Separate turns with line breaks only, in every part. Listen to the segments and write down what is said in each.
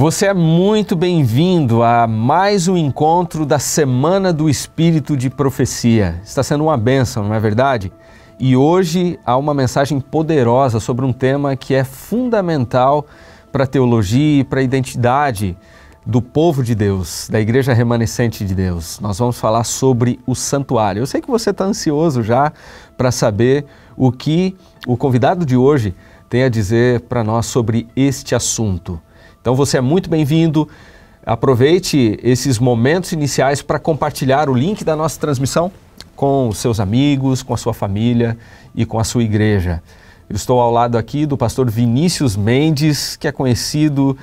Você é muito bem-vindo a mais um encontro da Semana do Espírito de Profecia. Está sendo uma bênção, não é verdade? E hoje há uma mensagem poderosa sobre um tema que é fundamental para a teologia e para a identidade do povo de Deus, da igreja remanescente de Deus. Nós vamos falar sobre o santuário. Eu sei que você está ansioso já para saber o que o convidado de hoje tem a dizer para nós sobre este assunto. Então você é muito bem-vindo. Aproveite esses momentos iniciais para compartilhar o link da nossa transmissão com os seus amigos, com a sua família e com a sua igreja. Eu estou ao lado aqui do pastor Vinícius Mendes, que é conhecido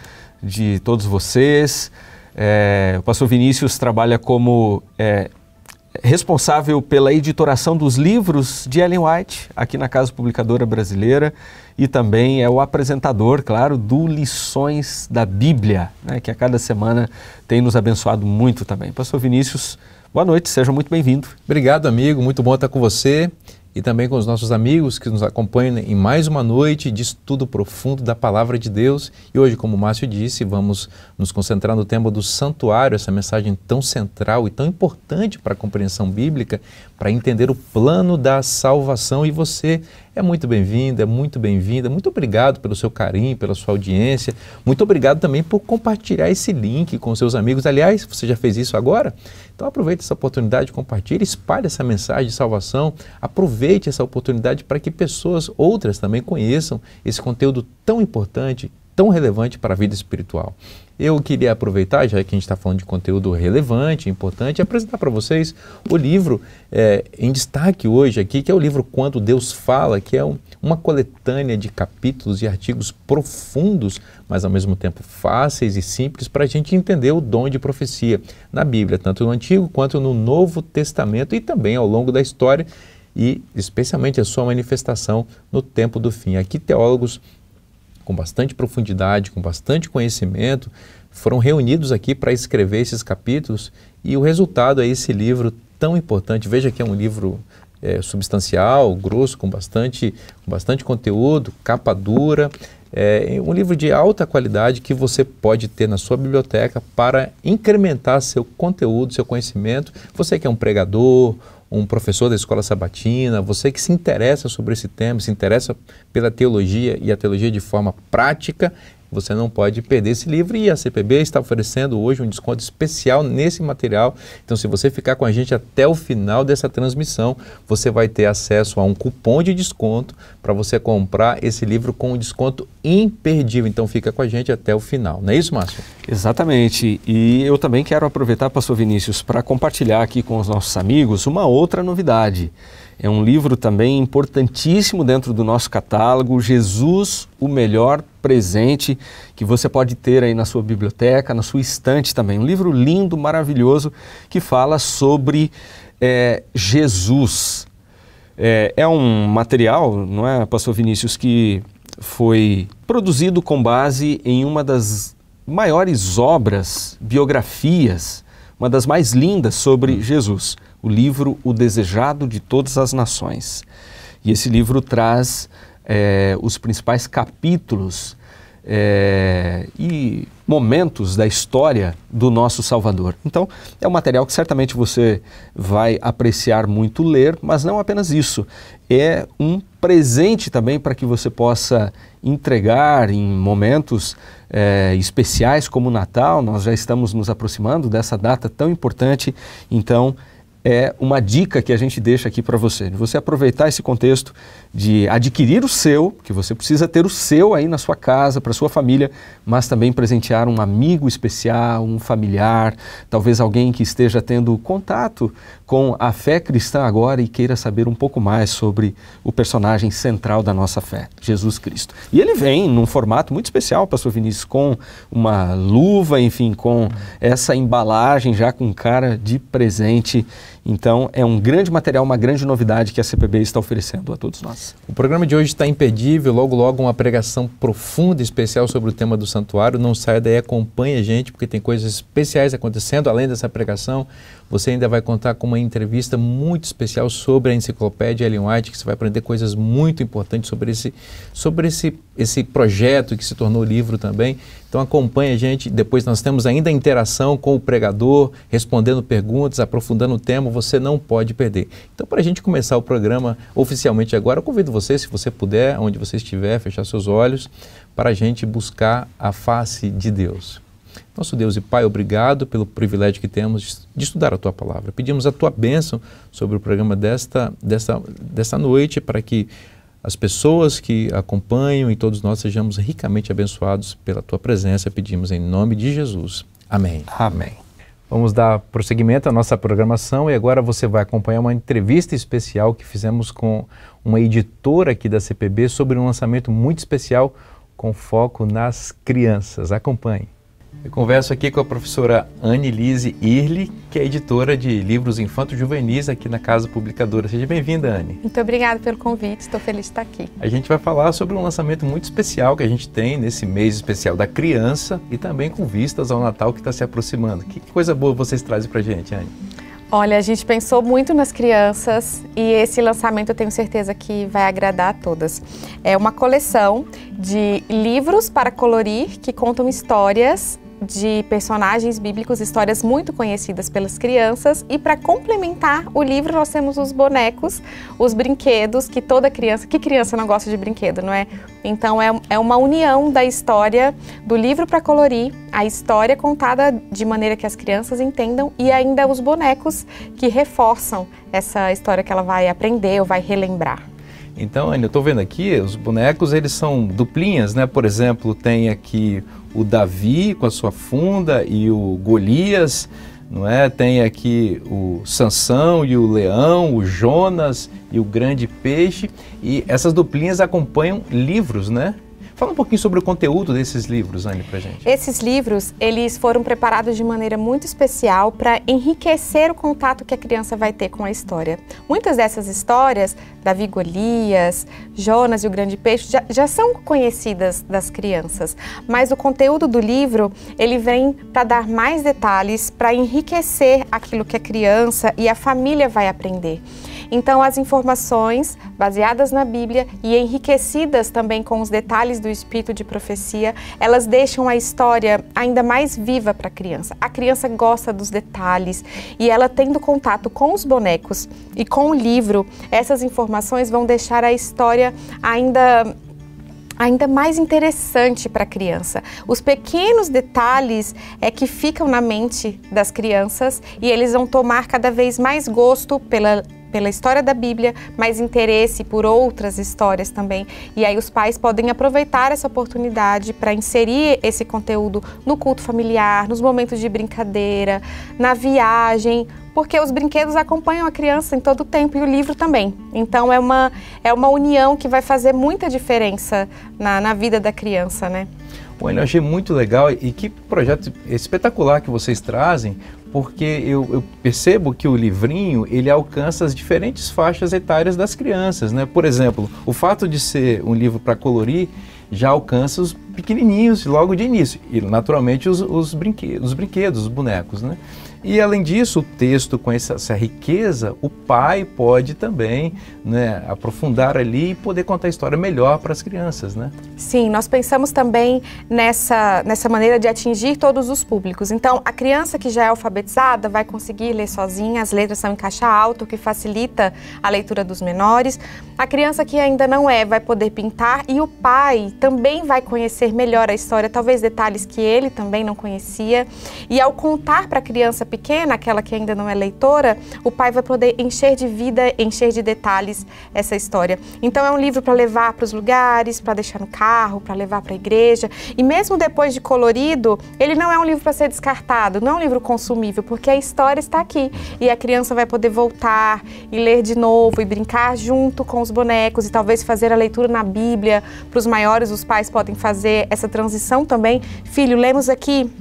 de todos vocês. É, o pastor Vinícius trabalha como é, responsável pela editoração dos livros de Ellen White, aqui na Casa Publicadora Brasileira, e também é o apresentador, claro, do Lições da Bíblia, né, que a cada semana tem nos abençoado muito também. Pastor Vinícius, boa noite, seja muito bem-vindo. Obrigado, amigo, muito bom estar com você e também com os nossos amigos que nos
acompanham em mais uma noite de estudo profundo da palavra de Deus. E hoje, como o Márcio disse, vamos nos concentrar no tema do santuário, essa mensagem tão central e tão importante para a compreensão bíblica, para entender o plano da salvação. E você é muito bem vindo é muito bem-vinda. Muito obrigado pelo seu carinho, pela sua audiência. Muito obrigado também por compartilhar esse link com seus amigos. Aliás, você já fez isso agora? Então aproveite essa oportunidade, compartilhe, espalhe essa mensagem de salvação. Aproveite essa oportunidade para que pessoas outras também conheçam esse conteúdo tão importante tão relevante para a vida espiritual. Eu queria aproveitar, já que a gente está falando de conteúdo relevante, importante, apresentar para vocês o livro é, em destaque hoje aqui, que é o livro Quando Deus Fala, que é um, uma coletânea de capítulos e artigos profundos, mas ao mesmo tempo fáceis e simples para a gente entender o dom de profecia na Bíblia, tanto no Antigo quanto no Novo Testamento e também ao longo da história e especialmente a sua manifestação no tempo do fim. Aqui teólogos com bastante profundidade, com bastante conhecimento, foram reunidos aqui para escrever esses capítulos e o resultado é esse livro tão importante. Veja que é um livro é, substancial, grosso, com bastante, com bastante conteúdo, capa dura. É um livro de alta qualidade que você pode ter na sua biblioteca para incrementar seu conteúdo, seu conhecimento. Você que é um pregador, um professor da escola sabatina, você que se interessa sobre esse tema, se interessa pela teologia e a teologia de forma prática, você não pode perder esse livro e a CPB está oferecendo hoje um desconto especial nesse material. Então, se você ficar com a gente até o final dessa transmissão, você vai ter acesso a um cupom de desconto para você comprar esse livro com um desconto imperdível. Então, fica com a gente até o final. Não
é isso, Márcio? Exatamente. E eu também quero aproveitar, Pastor Vinícius, para compartilhar aqui com os nossos amigos uma outra novidade. É um livro também importantíssimo dentro do nosso catálogo, Jesus, o melhor presente que você pode ter aí na sua biblioteca, na sua estante também. Um livro lindo, maravilhoso, que fala sobre é, Jesus. É, é um material, não é, Pastor Vinícius, que foi produzido com base em uma das maiores obras, biografias, uma das mais lindas sobre hum. Jesus o livro O Desejado de Todas as Nações. E esse livro traz é, os principais capítulos é, e momentos da história do nosso Salvador. Então, é um material que certamente você vai apreciar muito ler, mas não apenas isso. É um presente também para que você possa entregar em momentos é, especiais como o Natal. Nós já estamos nos aproximando dessa data tão importante. Então, é uma dica que a gente deixa aqui para você. De você aproveitar esse contexto de adquirir o seu, que você precisa ter o seu aí na sua casa, para sua família, mas também presentear um amigo especial, um familiar, talvez alguém que esteja tendo contato com a fé cristã agora e queira saber um pouco mais sobre o personagem central da nossa fé, Jesus Cristo. E ele vem num formato muito especial, pastor Vinícius, com uma luva, enfim, com essa embalagem já com cara de presente então, é um grande material, uma grande novidade que a CPB está oferecendo a todos nós. O programa
de hoje está impedível. Logo, logo, uma pregação profunda, especial sobre o tema do santuário. Não saia daí, acompanhe a gente, porque tem coisas especiais acontecendo além dessa pregação. Você ainda vai contar com uma entrevista muito especial sobre a enciclopédia Ellen White, que você vai aprender coisas muito importantes sobre esse, sobre esse, esse projeto que se tornou livro também. Então acompanha a gente. Depois nós temos ainda a interação com o pregador, respondendo perguntas, aprofundando o tema. Você não pode perder. Então, para a gente começar o programa oficialmente agora, eu convido você, se você puder, onde você estiver, fechar seus olhos, para a gente buscar a face de Deus. Nosso Deus e Pai, obrigado pelo privilégio que temos de estudar a Tua palavra. Pedimos a Tua bênção sobre o programa desta, desta, desta noite, para que as pessoas que acompanham e todos nós sejamos ricamente abençoados pela Tua presença. Pedimos em nome de Jesus. Amém. Amém. Vamos dar prosseguimento à nossa programação e agora você vai acompanhar uma entrevista especial que fizemos com uma editora aqui da CPB sobre um lançamento muito especial com foco nas crianças. Acompanhe. Eu converso aqui com a professora Anne Lise Irli, que é editora de livros infanto-juvenis aqui na Casa Publicadora. Seja bem-vinda, Anne.
Muito obrigada pelo convite, estou feliz de estar aqui.
A gente vai falar sobre um lançamento muito especial que a gente tem nesse mês especial da criança e também com vistas ao Natal que está se aproximando. Que coisa boa vocês trazem para gente, Anne?
Olha, a gente pensou muito nas crianças e esse lançamento eu tenho certeza que vai agradar a todas. É uma coleção de livros para colorir que contam histórias de personagens bíblicos, histórias muito conhecidas pelas crianças. E para complementar o livro, nós temos os bonecos, os brinquedos, que toda criança. Que criança não gosta de brinquedo, não é? Então é, é uma união da história, do livro para colorir, a história contada de maneira que as crianças entendam e ainda os bonecos que reforçam essa história que ela vai aprender ou vai relembrar.
Então, eu estou vendo aqui, os bonecos eles são duplinhas, né? Por exemplo, tem aqui o Davi com a sua funda e o Golias, não é? Tem aqui o Sansão e o Leão, o Jonas e o Grande Peixe. E essas duplinhas acompanham livros, né? Fala um pouquinho sobre o conteúdo desses livros, Anne, para gente.
Esses livros, eles foram preparados de maneira muito especial para enriquecer o contato que a criança vai ter com a história. Muitas dessas histórias, Davi Golias, Jonas e o Grande Peixe, já, já são conhecidas das crianças, mas o conteúdo do livro, ele vem para dar mais detalhes, para enriquecer aquilo que a criança e a família vai aprender. Então, as informações baseadas na Bíblia e enriquecidas também com os detalhes do espírito de profecia, elas deixam a história ainda mais viva para a criança. A criança gosta dos detalhes e ela tendo contato com os bonecos e com o livro, essas informações vão deixar a história ainda ainda mais interessante para a criança. Os pequenos detalhes é que ficam na mente das crianças e eles vão tomar cada vez mais gosto pela pela história da Bíblia, mas interesse por outras histórias também. E aí os pais podem aproveitar essa oportunidade para inserir esse conteúdo no culto familiar, nos momentos de brincadeira, na viagem, porque os brinquedos acompanham a criança em todo o tempo e o livro também. Então é uma, é uma união que vai fazer muita diferença na, na vida da criança, né?
Bom, eu achei muito legal e que projeto espetacular que vocês trazem, porque eu, eu, percebo que o livrinho ele alcança as diferentes faixas etárias das crianças, né? Por exemplo, o fato de ser um livro para colorir já alcança os pequenininhos logo de início e naturalmente os, os, brinquedos, os brinquedos, os bonecos, né? E além disso, o texto com essa, essa riqueza, o pai pode também né, aprofundar ali e poder contar a história melhor para as crianças, né?
Sim, nós pensamos também nessa, nessa maneira de atingir todos os públicos. Então, a criança que já é alfabetizada vai conseguir ler sozinha, as letras são em caixa alta, o que facilita a leitura dos menores. A criança que ainda não é vai poder pintar e o pai também vai conhecer melhor a história, talvez detalhes que ele também não conhecia. E ao contar para a criança pequena, aquela que ainda não é leitora, o pai vai poder encher de vida, encher de detalhes essa história. Então é um livro para levar para os lugares, para deixar no carro, para levar para a igreja. E mesmo depois de colorido, ele não é um livro para ser descartado, não é um livro consumível, porque a história está aqui e a criança vai poder voltar e ler de novo e brincar junto com os bonecos e talvez fazer a leitura na Bíblia. Para os maiores, os pais podem fazer essa transição também. Filho, lemos aqui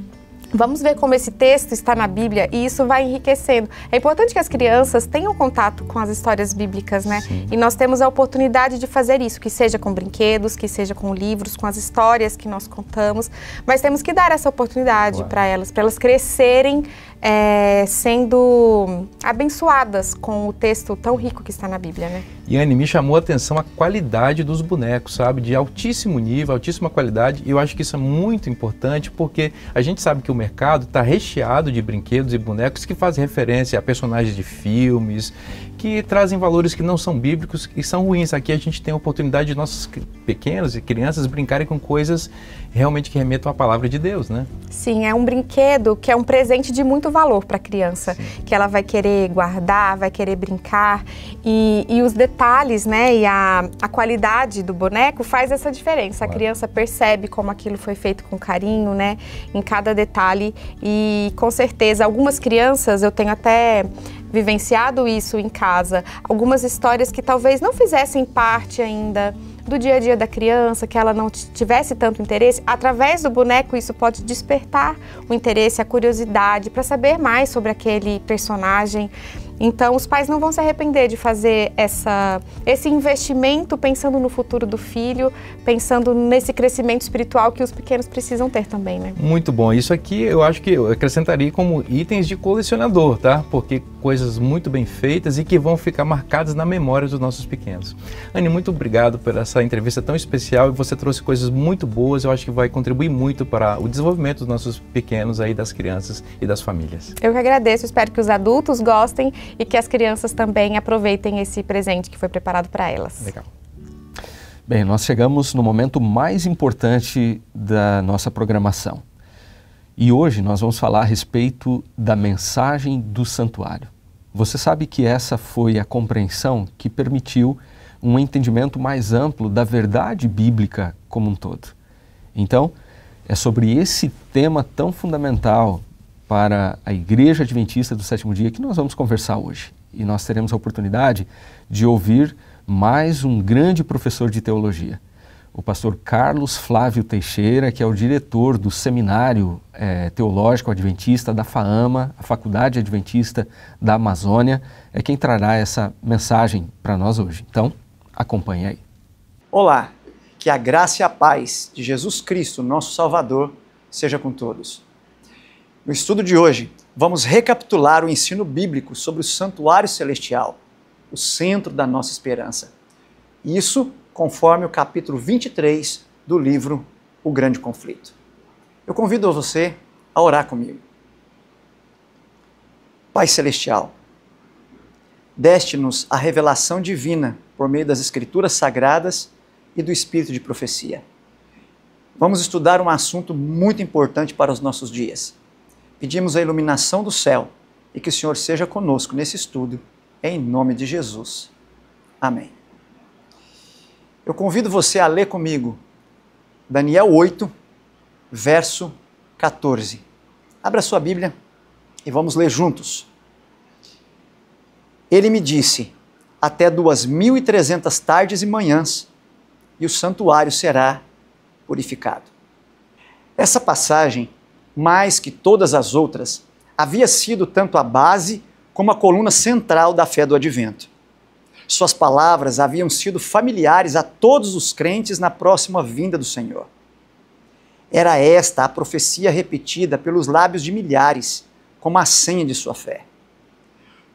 Vamos ver como esse texto está na Bíblia e isso vai enriquecendo. É importante que as crianças tenham contato com as histórias bíblicas, né? Sim. E nós temos a oportunidade de fazer isso, que seja com brinquedos, que seja com livros, com as histórias que nós contamos, mas temos que dar essa oportunidade para elas, para elas crescerem é, sendo abençoadas com o texto tão rico que está na Bíblia, né?
E Anne, me chamou a atenção a qualidade dos bonecos, sabe? De altíssimo nível, altíssima qualidade. E eu acho que isso é muito importante porque a gente sabe que o mercado está recheado de brinquedos e bonecos que fazem referência a personagens de filmes que trazem valores que não são bíblicos e são ruins. Aqui a gente tem a oportunidade de nossos pequenos e crianças brincarem com coisas realmente que remetam à palavra de Deus, né?
Sim, é um brinquedo que é um presente de muito valor para a criança, Sim. que ela vai querer guardar, vai querer brincar e, e os detalhes, né, e a, a qualidade do boneco faz essa diferença. Claro. A criança percebe como aquilo foi feito com carinho, né, em cada detalhe e com certeza algumas crianças, eu tenho até vivenciado isso em casa, algumas histórias que talvez não fizessem parte ainda do dia a dia da criança, que ela não tivesse tanto interesse, através do boneco isso pode despertar o interesse, a curiosidade para saber mais sobre aquele personagem. Então, os pais não vão se arrepender de fazer essa, esse investimento pensando no futuro do filho, pensando nesse crescimento espiritual que os pequenos precisam ter também, né?
Muito bom. Isso aqui eu acho que eu acrescentaria como itens de colecionador, tá? Porque coisas muito bem feitas e que vão ficar marcadas na memória dos nossos pequenos. Anne, muito obrigado por essa entrevista tão especial e você trouxe coisas muito boas. Eu acho que vai contribuir muito para o desenvolvimento dos nossos pequenos aí, das crianças e das famílias.
Eu que agradeço. Espero que os adultos gostem e que as crianças também aproveitem esse presente que foi preparado para elas. Legal.
Bem, nós chegamos no momento mais importante da nossa programação. E hoje nós vamos falar a respeito da mensagem do santuário. Você sabe que essa foi a compreensão que permitiu um entendimento mais amplo da verdade bíblica como um todo. Então, é sobre esse tema tão fundamental para a Igreja Adventista do Sétimo Dia que nós vamos conversar hoje. E nós teremos a oportunidade de ouvir mais um grande professor de teologia, o pastor Carlos Flávio Teixeira, que é o diretor do Seminário é, Teológico Adventista da FAAMA, a Faculdade Adventista da Amazônia, é quem trará essa mensagem para nós hoje. Então, acompanhe aí.
Olá, que a graça e a paz de Jesus Cristo, nosso Salvador, seja com todos. No estudo de hoje, vamos recapitular o ensino bíblico sobre o santuário celestial, o centro da nossa esperança. Isso conforme o capítulo 23 do livro O Grande Conflito. Eu convido você a orar comigo. Pai Celestial, deste-nos a revelação divina por meio das Escrituras Sagradas e do Espírito de Profecia. Vamos estudar um assunto muito importante para os nossos dias Pedimos a iluminação do céu e que o Senhor seja conosco nesse estudo, em nome de Jesus. Amém. Eu convido você a ler comigo Daniel 8, verso 14. Abra sua Bíblia e vamos ler juntos. Ele me disse: Até 2.300 tardes e manhãs, e o santuário será purificado. Essa passagem mais que todas as outras, havia sido tanto a base como a coluna central da fé do advento. Suas palavras haviam sido familiares a todos os crentes na próxima vinda do Senhor. Era esta a profecia repetida pelos lábios de milhares, como a senha de sua fé.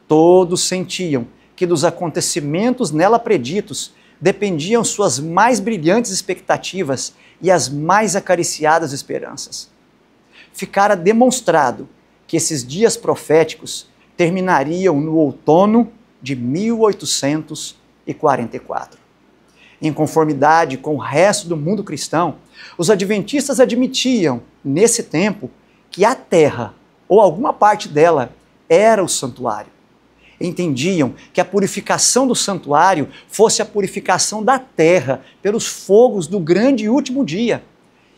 Todos sentiam que dos acontecimentos nela preditos dependiam suas mais brilhantes expectativas e as mais acariciadas esperanças ficara demonstrado que esses dias proféticos terminariam no outono de 1844. Em conformidade com o resto do mundo cristão, os adventistas admitiam, nesse tempo, que a terra, ou alguma parte dela, era o santuário. Entendiam que a purificação do santuário fosse a purificação da terra pelos fogos do grande e último dia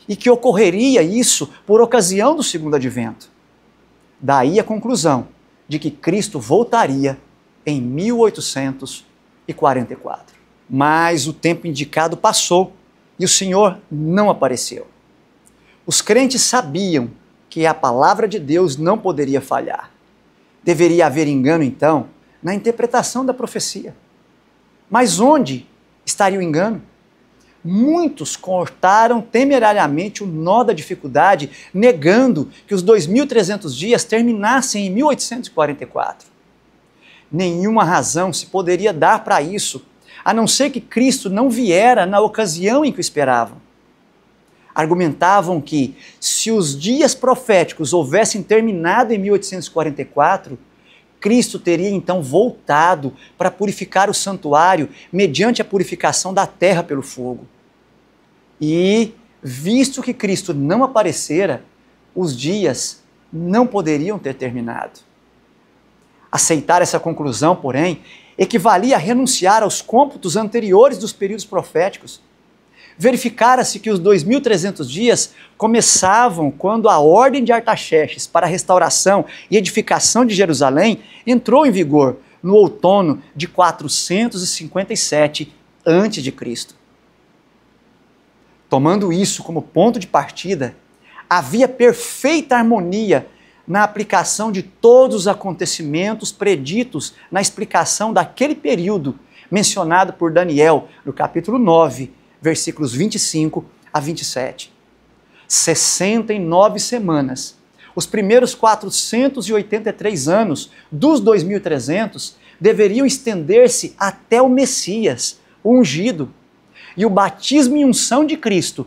e que ocorreria isso por ocasião do segundo advento. Daí a conclusão de que Cristo voltaria em 1844. Mas o tempo indicado passou e o Senhor não apareceu. Os crentes sabiam que a palavra de Deus não poderia falhar. Deveria haver engano, então, na interpretação da profecia. Mas onde estaria o engano? Muitos cortaram temerariamente o nó da dificuldade, negando que os 2.300 dias terminassem em 1844. Nenhuma razão se poderia dar para isso, a não ser que Cristo não viera na ocasião em que o esperavam. Argumentavam que, se os dias proféticos houvessem terminado em 1844, Cristo teria então voltado para purificar o santuário mediante a purificação da terra pelo fogo. E, visto que Cristo não aparecera, os dias não poderiam ter terminado. Aceitar essa conclusão, porém, equivalia a renunciar aos cômputos anteriores dos períodos proféticos verificara-se que os 2.300 dias começavam quando a ordem de Artaxerxes para a restauração e edificação de Jerusalém entrou em vigor no outono de 457 a.C. Tomando isso como ponto de partida, havia perfeita harmonia na aplicação de todos os acontecimentos preditos na explicação daquele período mencionado por Daniel no capítulo 9 versículos 25 a 27. 69 semanas. Os primeiros 483 anos dos 2300 deveriam estender-se até o Messias, ungido. E o batismo e unção de Cristo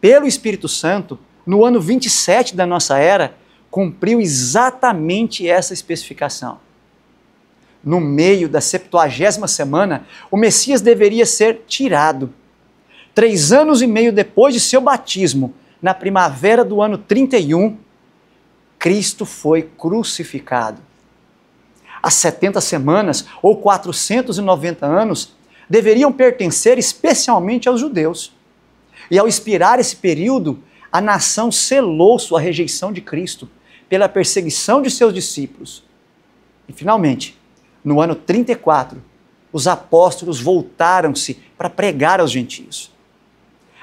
pelo Espírito Santo, no ano 27 da nossa era, cumpriu exatamente essa especificação. No meio da 70 semana, o Messias deveria ser tirado três anos e meio depois de seu batismo, na primavera do ano 31, Cristo foi crucificado. As 70 semanas, ou 490 anos, deveriam pertencer especialmente aos judeus. E ao expirar esse período, a nação selou sua rejeição de Cristo pela perseguição de seus discípulos. E finalmente, no ano 34, os apóstolos voltaram-se para pregar aos gentios.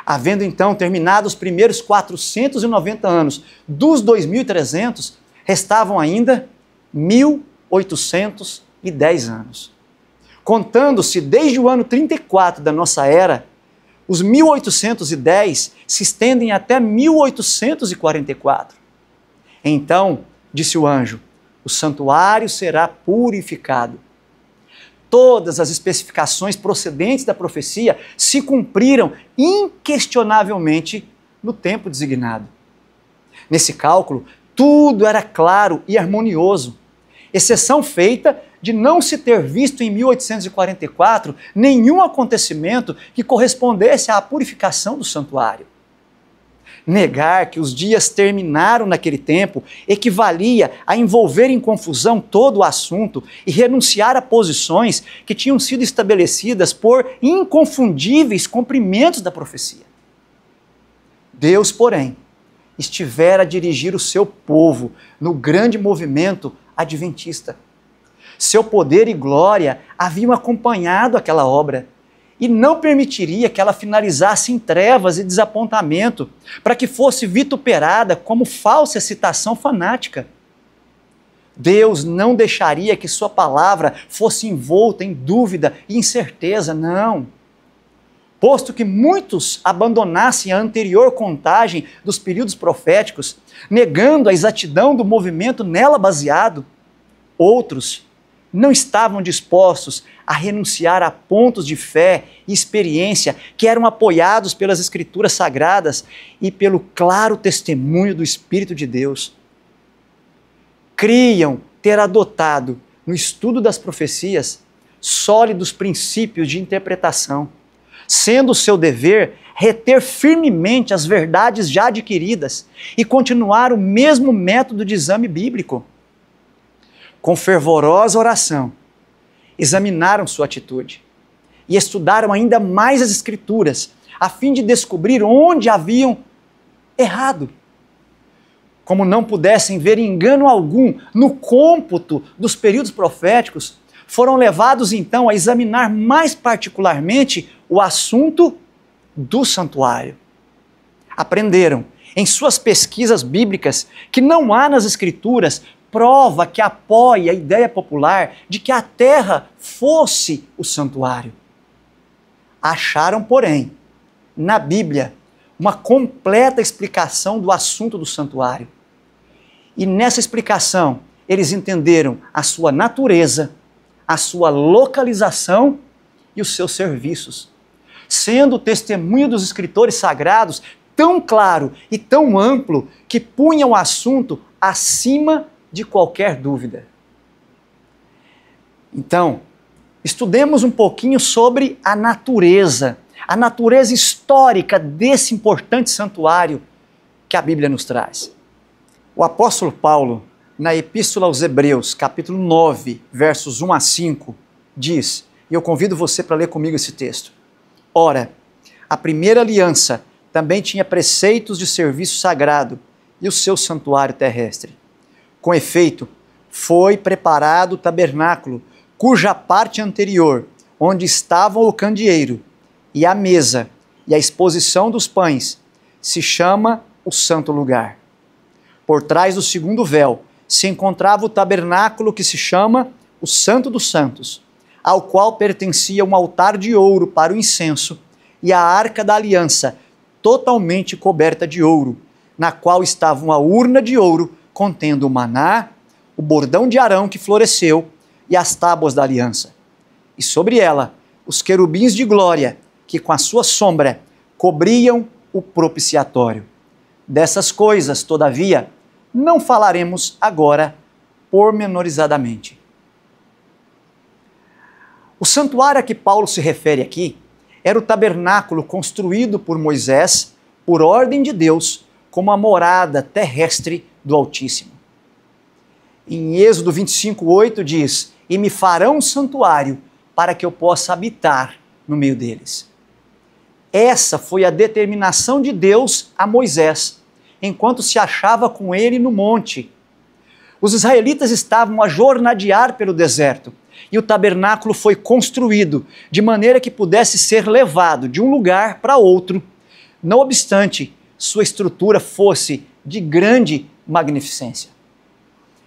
Havendo então terminado os primeiros 490 anos dos 2.300, restavam ainda 1.810 anos. Contando-se desde o ano 34 da nossa era, os 1810 se estendem até 1844. Então, disse o anjo, o santuário será purificado todas as especificações procedentes da profecia se cumpriram inquestionavelmente no tempo designado. Nesse cálculo, tudo era claro e harmonioso, exceção feita de não se ter visto em 1844 nenhum acontecimento que correspondesse à purificação do santuário. Negar que os dias terminaram naquele tempo equivalia a envolver em confusão todo o assunto e renunciar a posições que tinham sido estabelecidas por inconfundíveis cumprimentos da profecia. Deus, porém, estivera a dirigir o seu povo no grande movimento adventista. Seu poder e glória haviam acompanhado aquela obra e não permitiria que ela finalizasse em trevas e desapontamento, para que fosse vituperada como falsa citação fanática. Deus não deixaria que sua palavra fosse envolta em dúvida e incerteza, não. Posto que muitos abandonassem a anterior contagem dos períodos proféticos, negando a exatidão do movimento nela baseado, outros não estavam dispostos a renunciar a pontos de fé e experiência que eram apoiados pelas Escrituras sagradas e pelo claro testemunho do Espírito de Deus. Criam ter adotado, no estudo das profecias, sólidos princípios de interpretação, sendo seu dever reter firmemente as verdades já adquiridas e continuar o mesmo método de exame bíblico com fervorosa oração, examinaram sua atitude e estudaram ainda mais as Escrituras, a fim de descobrir onde haviam errado. Como não pudessem ver engano algum no cômputo dos períodos proféticos, foram levados então a examinar mais particularmente o assunto do santuário. Aprenderam em suas pesquisas bíblicas que não há nas Escrituras prova que apoia a ideia popular de que a terra fosse o santuário. Acharam, porém, na Bíblia, uma completa explicação do assunto do santuário. E nessa explicação, eles entenderam a sua natureza, a sua localização e os seus serviços. Sendo o testemunho dos escritores sagrados tão claro e tão amplo que punha o assunto acima de qualquer dúvida. Então, estudemos um pouquinho sobre a natureza, a natureza histórica desse importante santuário que a Bíblia nos traz. O apóstolo Paulo, na Epístola aos Hebreus, capítulo 9, versos 1 a 5, diz, e eu convido você para ler comigo esse texto: Ora, a primeira aliança também tinha preceitos de serviço sagrado e o seu santuário terrestre com efeito, foi preparado o tabernáculo, cuja parte anterior, onde estavam o candeeiro e a mesa e a exposição dos pães, se chama o Santo Lugar. Por trás do segundo véu se encontrava o tabernáculo que se chama o Santo dos Santos, ao qual pertencia um altar de ouro para o incenso e a arca da aliança, totalmente coberta de ouro, na qual estava uma urna de ouro contendo o maná, o bordão de Arão que floresceu e as tábuas da aliança. E sobre ela, os querubins de glória, que com a sua sombra cobriam o propiciatório. Dessas coisas, todavia, não falaremos agora pormenorizadamente. O santuário a que Paulo se refere aqui era o tabernáculo construído por Moisés, por ordem de Deus, como a morada terrestre do Altíssimo. Em Êxodo 25:8 diz: "E me farão um santuário para que eu possa habitar no meio deles." Essa foi a determinação de Deus a Moisés, enquanto se achava com ele no monte. Os israelitas estavam a jornadear pelo deserto, e o tabernáculo foi construído de maneira que pudesse ser levado de um lugar para outro, não obstante sua estrutura fosse de grande magnificência.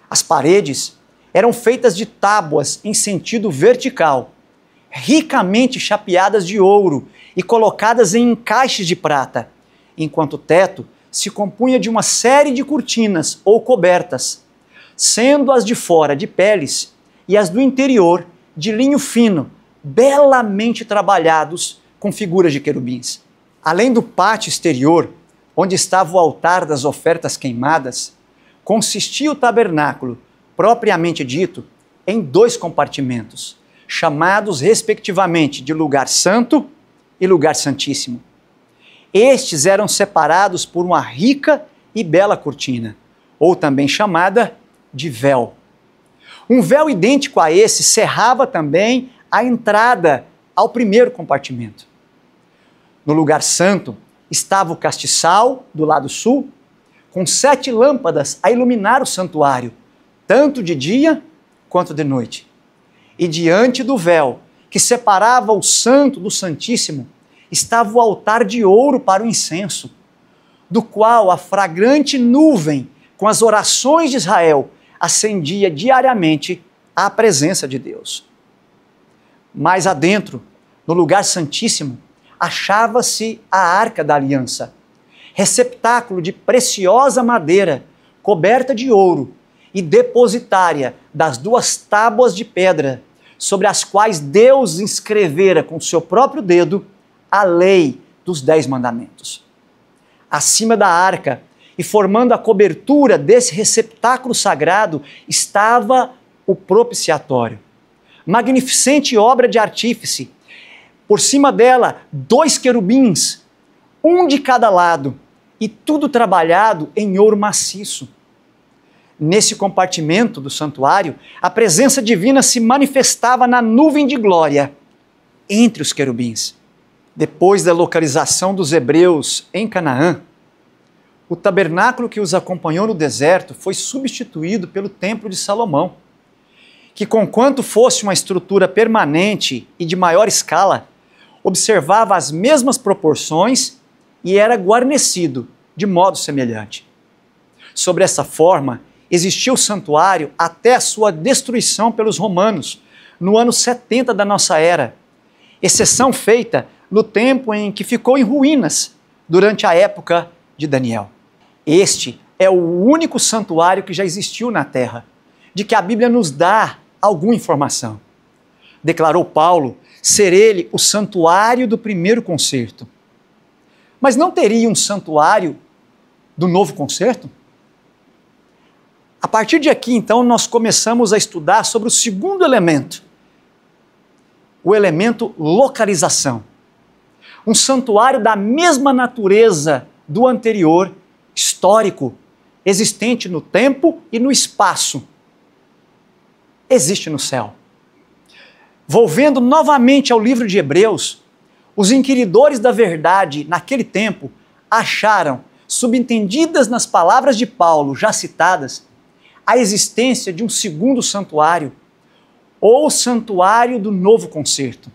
As paredes eram feitas de tábuas em sentido vertical, ricamente chapeadas de ouro e colocadas em encaixes de prata, enquanto o teto se compunha de uma série de cortinas ou cobertas, sendo as de fora de peles e as do interior de linho fino, belamente trabalhados com figuras de querubins. Além do pátio exterior, onde estava o altar das ofertas queimadas, consistia o tabernáculo, propriamente dito, em dois compartimentos, chamados respectivamente de lugar santo e lugar santíssimo. Estes eram separados por uma rica e bela cortina, ou também chamada de véu. Um véu idêntico a esse cerrava também a entrada ao primeiro compartimento. No lugar santo estava o castiçal do lado sul, com sete lâmpadas a iluminar o santuário, tanto de dia quanto de noite. E diante do véu que separava o santo do Santíssimo, estava o altar de ouro para o incenso, do qual a fragrante nuvem com as orações de Israel acendia diariamente à presença de Deus. Mais adentro, no lugar santíssimo, achava-se a Arca da Aliança, receptáculo de preciosa madeira, coberta de ouro e depositária das duas tábuas de pedra, sobre as quais Deus escrevera com seu próprio dedo a lei dos Dez Mandamentos. Acima da arca e formando a cobertura desse receptáculo sagrado estava o propiciatório. Magnificente obra de artífice, por cima dela, dois querubins, um de cada lado, e tudo trabalhado em ouro maciço. Nesse compartimento do santuário, a presença divina se manifestava na nuvem de glória entre os querubins. Depois da localização dos hebreus em Canaã, o tabernáculo que os acompanhou no deserto foi substituído pelo Templo de Salomão, que, conquanto fosse uma estrutura permanente e de maior escala, observava as mesmas proporções e era guarnecido de modo semelhante. Sobre essa forma, existiu o santuário até a sua destruição pelos romanos, no ano 70 da nossa era, exceção feita no tempo em que ficou em ruínas durante a época de Daniel. Este é o único santuário que já existiu na terra, de que a Bíblia nos dá alguma informação. Declarou Paulo ser ele o santuário do primeiro concerto. Mas não teria um santuário do novo concerto? A partir de aqui, então, nós começamos a estudar sobre o segundo elemento, o elemento localização. Um santuário da mesma natureza do anterior, histórico, existente no tempo e no espaço. Existe no céu. Volvendo novamente ao livro de Hebreus, os inquiridores da verdade naquele tempo acharam, subentendidas nas palavras de Paulo já citadas, a existência de um segundo santuário, ou santuário do novo concerto.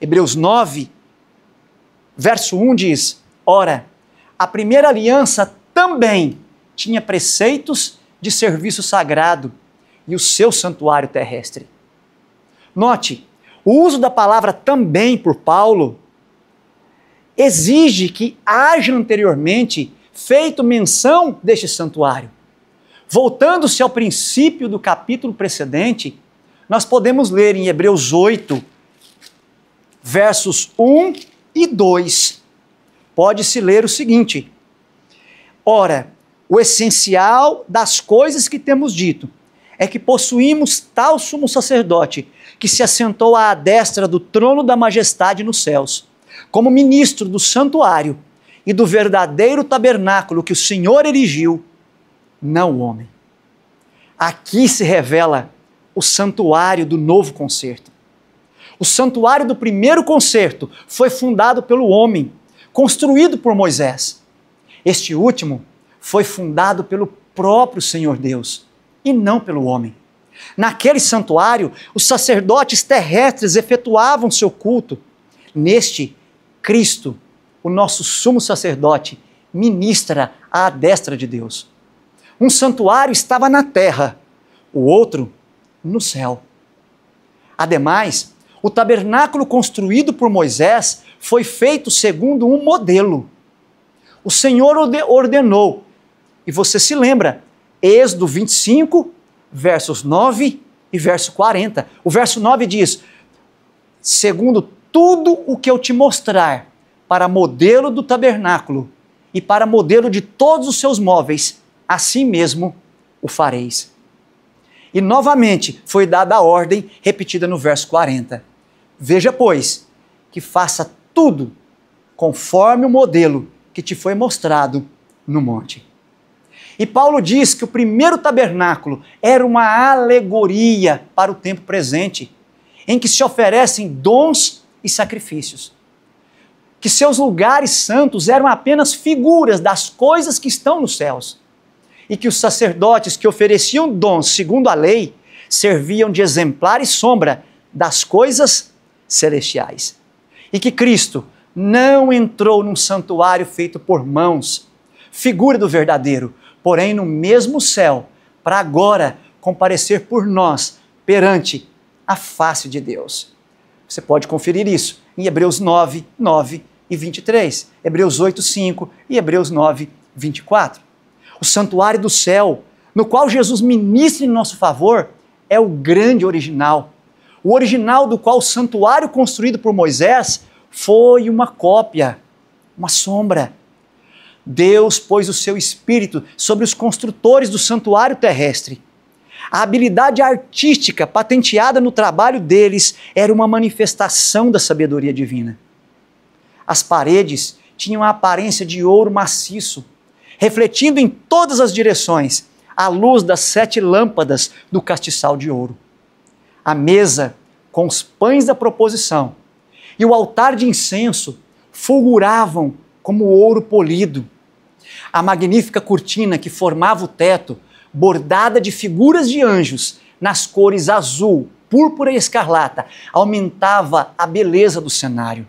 Hebreus 9, verso 1 diz: Ora, a primeira aliança também tinha preceitos de serviço sagrado e o seu santuário terrestre. Note, o uso da palavra também por Paulo exige que haja anteriormente feito menção deste santuário. Voltando-se ao princípio do capítulo precedente, nós podemos ler em Hebreus 8, versos 1 e 2. Pode-se ler o seguinte: Ora, o essencial das coisas que temos dito é que possuímos tal sumo sacerdote que se assentou à destra do trono da majestade nos céus, como ministro do santuário e do verdadeiro tabernáculo que o Senhor erigiu, não o homem. Aqui se revela o santuário do novo concerto. O santuário do primeiro concerto foi fundado pelo homem, construído por Moisés. Este último foi fundado pelo próprio Senhor Deus e não pelo homem. Naquele santuário, os sacerdotes terrestres efetuavam seu culto. Neste, Cristo, o nosso sumo sacerdote, ministra à destra de Deus. Um santuário estava na terra, o outro no céu. Ademais, o tabernáculo construído por Moisés foi feito segundo um modelo. O Senhor ordenou, e você se lembra, Êxodo 25, versos 9 e verso 40. O verso 9 diz: Segundo tudo o que eu te mostrar, para modelo do tabernáculo e para modelo de todos os seus móveis, assim mesmo o fareis. E novamente foi dada a ordem, repetida no verso 40. Veja, pois, que faça tudo conforme o modelo que te foi mostrado no monte. E Paulo diz que o primeiro tabernáculo era uma alegoria para o tempo presente, em que se oferecem dons e sacrifícios. Que seus lugares santos eram apenas figuras das coisas que estão nos céus. E que os sacerdotes que ofereciam dons segundo a lei serviam de exemplar e sombra das coisas celestiais. E que Cristo não entrou num santuário feito por mãos, figura do verdadeiro, porém no mesmo céu, para agora comparecer por nós perante a face de Deus. Você pode conferir isso em Hebreus 9, 9 e 23, Hebreus 8, 5 e Hebreus 9, 24. O santuário do céu, no qual Jesus ministra em nosso favor, é o grande original. O original do qual o santuário construído por Moisés foi uma cópia, uma sombra Deus pôs o seu espírito sobre os construtores do santuário terrestre. A habilidade artística patenteada no trabalho deles era uma manifestação da sabedoria divina. As paredes tinham a aparência de ouro maciço, refletindo em todas as direções a luz das sete lâmpadas do castiçal de ouro. A mesa com os pães da proposição e o altar de incenso fulguravam como ouro polido. A magnífica cortina que formava o teto, bordada de figuras de anjos nas cores azul, púrpura e escarlata, aumentava a beleza do cenário.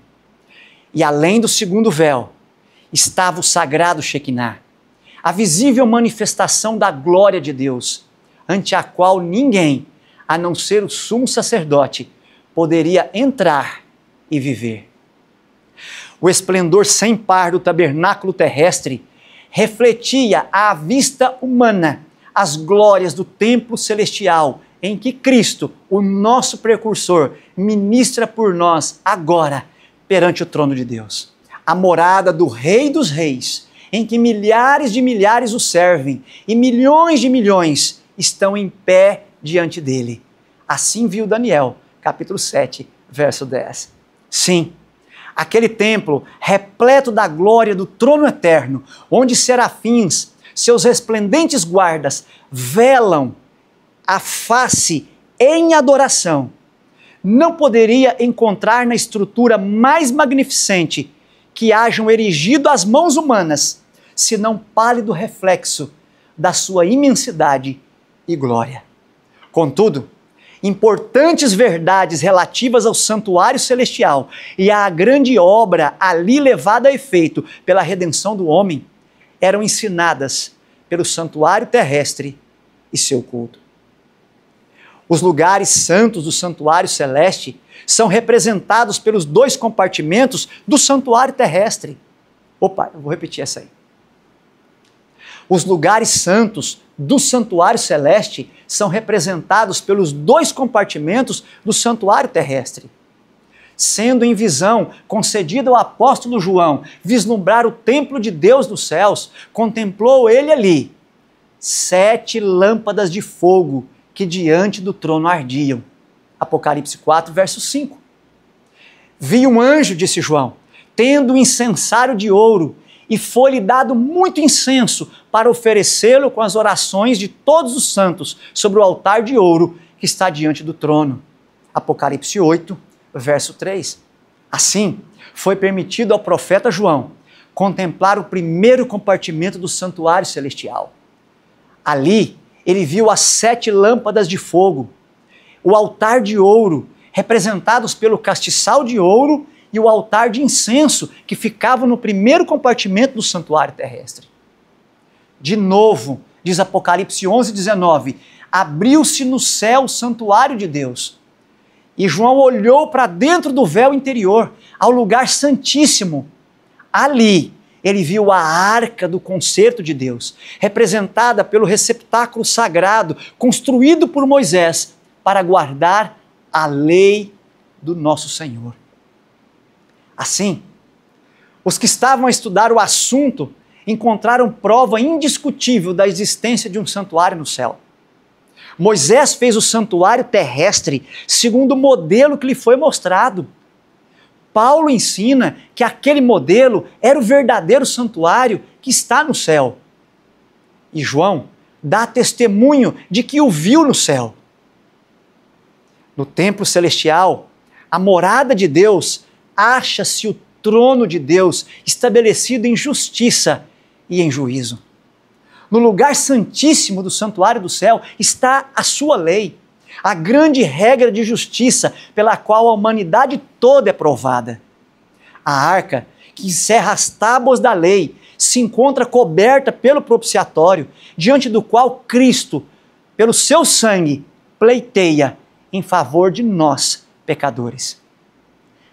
E além do segundo véu, estava o sagrado Shekinah, a visível manifestação da glória de Deus, ante a qual ninguém, a não ser o sumo sacerdote, poderia entrar e viver. O esplendor sem par do tabernáculo terrestre refletia à vista humana as glórias do templo celestial em que Cristo, o nosso precursor, ministra por nós agora perante o trono de Deus. A morada do Rei dos Reis, em que milhares de milhares o servem e milhões de milhões estão em pé diante dele. Assim viu Daniel, capítulo 7, verso 10. Sim, aquele templo repleto da glória do trono eterno, onde serafins, seus resplendentes guardas, velam a face em adoração, não poderia encontrar na estrutura mais magnificente que hajam erigido as mãos humanas, senão pálido reflexo da sua imensidade e glória. Contudo, importantes verdades relativas ao santuário celestial e à grande obra ali levada a efeito pela redenção do homem eram ensinadas pelo santuário terrestre e seu culto. Os lugares santos do santuário celeste são representados pelos dois compartimentos do santuário terrestre. Opa, eu vou repetir essa aí. Os lugares santos do santuário celeste são representados pelos dois compartimentos do santuário terrestre. Sendo em visão concedida ao apóstolo João vislumbrar o templo de Deus dos céus, contemplou ele ali sete lâmpadas de fogo que diante do trono ardiam. Apocalipse 4, verso 5. Vi um anjo, disse João, tendo um incensário de ouro e foi-lhe dado muito incenso para oferecê-lo com as orações de todos os santos sobre o altar de ouro que está diante do trono. Apocalipse 8, verso 3. Assim, foi permitido ao profeta João contemplar o primeiro compartimento do santuário celestial. Ali, ele viu as sete lâmpadas de fogo, o altar de ouro, representados pelo castiçal de ouro e o altar de incenso que ficava no primeiro compartimento do santuário terrestre. De novo, diz Apocalipse 11, 19: abriu-se no céu o santuário de Deus. E João olhou para dentro do véu interior, ao lugar santíssimo. Ali, ele viu a arca do concerto de Deus, representada pelo receptáculo sagrado construído por Moisés para guardar a lei do nosso Senhor. Assim, os que estavam a estudar o assunto encontraram prova indiscutível da existência de um santuário no céu. Moisés fez o santuário terrestre segundo o modelo que lhe foi mostrado. Paulo ensina que aquele modelo era o verdadeiro santuário que está no céu. E João dá testemunho de que o viu no céu. No templo celestial, a morada de Deus acha-se o trono de Deus, estabelecido em justiça e em juízo. No lugar santíssimo do santuário do céu está a sua lei, a grande regra de justiça pela qual a humanidade toda é provada. A arca, que encerra as tábuas da lei, se encontra coberta pelo propiciatório, diante do qual Cristo, pelo seu sangue, pleiteia em favor de nós, pecadores.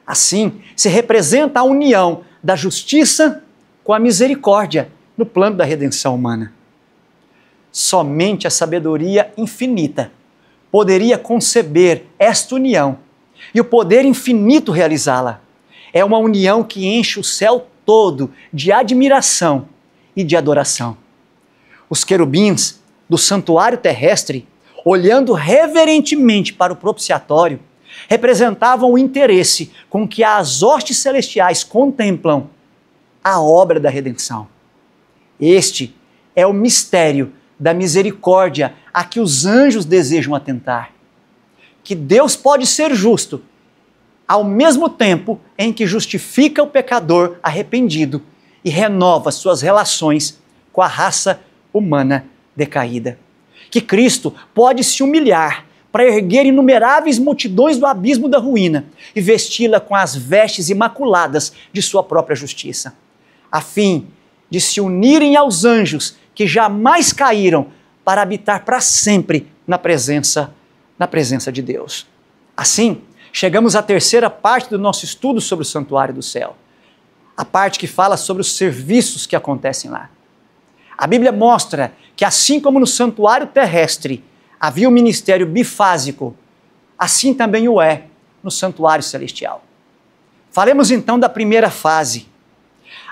Assim, se representa a união da justiça com a misericórdia no plano da redenção humana. Somente a sabedoria infinita poderia conceber esta união e o poder infinito realizá-la. É uma união que enche o céu todo de admiração e de adoração. Os querubins do santuário terrestre, olhando reverentemente para o propiciatório, representavam o interesse com que as hostes celestiais contemplam a obra da redenção. Este é o mistério da misericórdia a que os anjos desejam atentar. Que Deus pode ser justo ao mesmo tempo em que justifica o pecador arrependido e renova suas relações com a raça humana decaída. Que Cristo pode se humilhar para erguer inumeráveis multidões do abismo da ruína e vesti-la com as vestes imaculadas de sua própria justiça, a fim de se unirem aos anjos que jamais caíram para habitar para sempre na presença na presença de Deus. Assim, chegamos à terceira parte do nosso estudo sobre o santuário do céu, a parte que fala sobre os serviços que acontecem lá. A Bíblia mostra que assim como no santuário terrestre, Havia o um ministério bifásico, assim também o é no santuário celestial. Falemos então da primeira fase.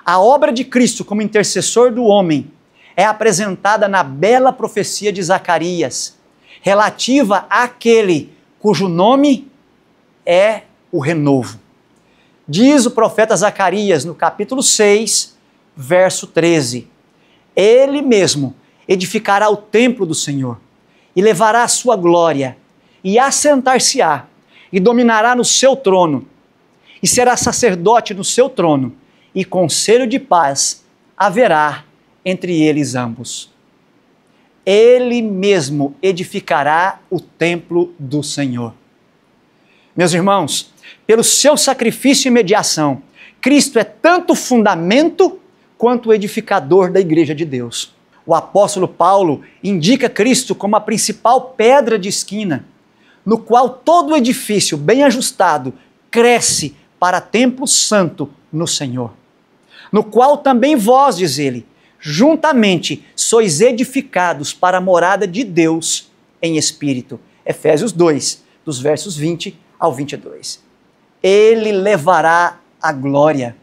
A obra de Cristo como intercessor do homem é apresentada na bela profecia de Zacarias, relativa àquele cujo nome é o renovo. Diz o profeta Zacarias no capítulo 6, verso 13: Ele mesmo edificará o templo do Senhor e levará a sua glória, e assentar-se-á, e dominará no seu trono, e será sacerdote no seu trono, e conselho de paz haverá entre eles ambos. Ele mesmo edificará o templo do Senhor. Meus irmãos, pelo seu sacrifício e mediação, Cristo é tanto fundamento quanto edificador da igreja de Deus o apóstolo Paulo indica Cristo como a principal pedra de esquina, no qual todo edifício bem ajustado cresce para templo santo no Senhor. No qual também vós, diz ele, juntamente sois edificados para a morada de Deus em espírito. Efésios 2, dos versos 20 ao 22. Ele levará a glória.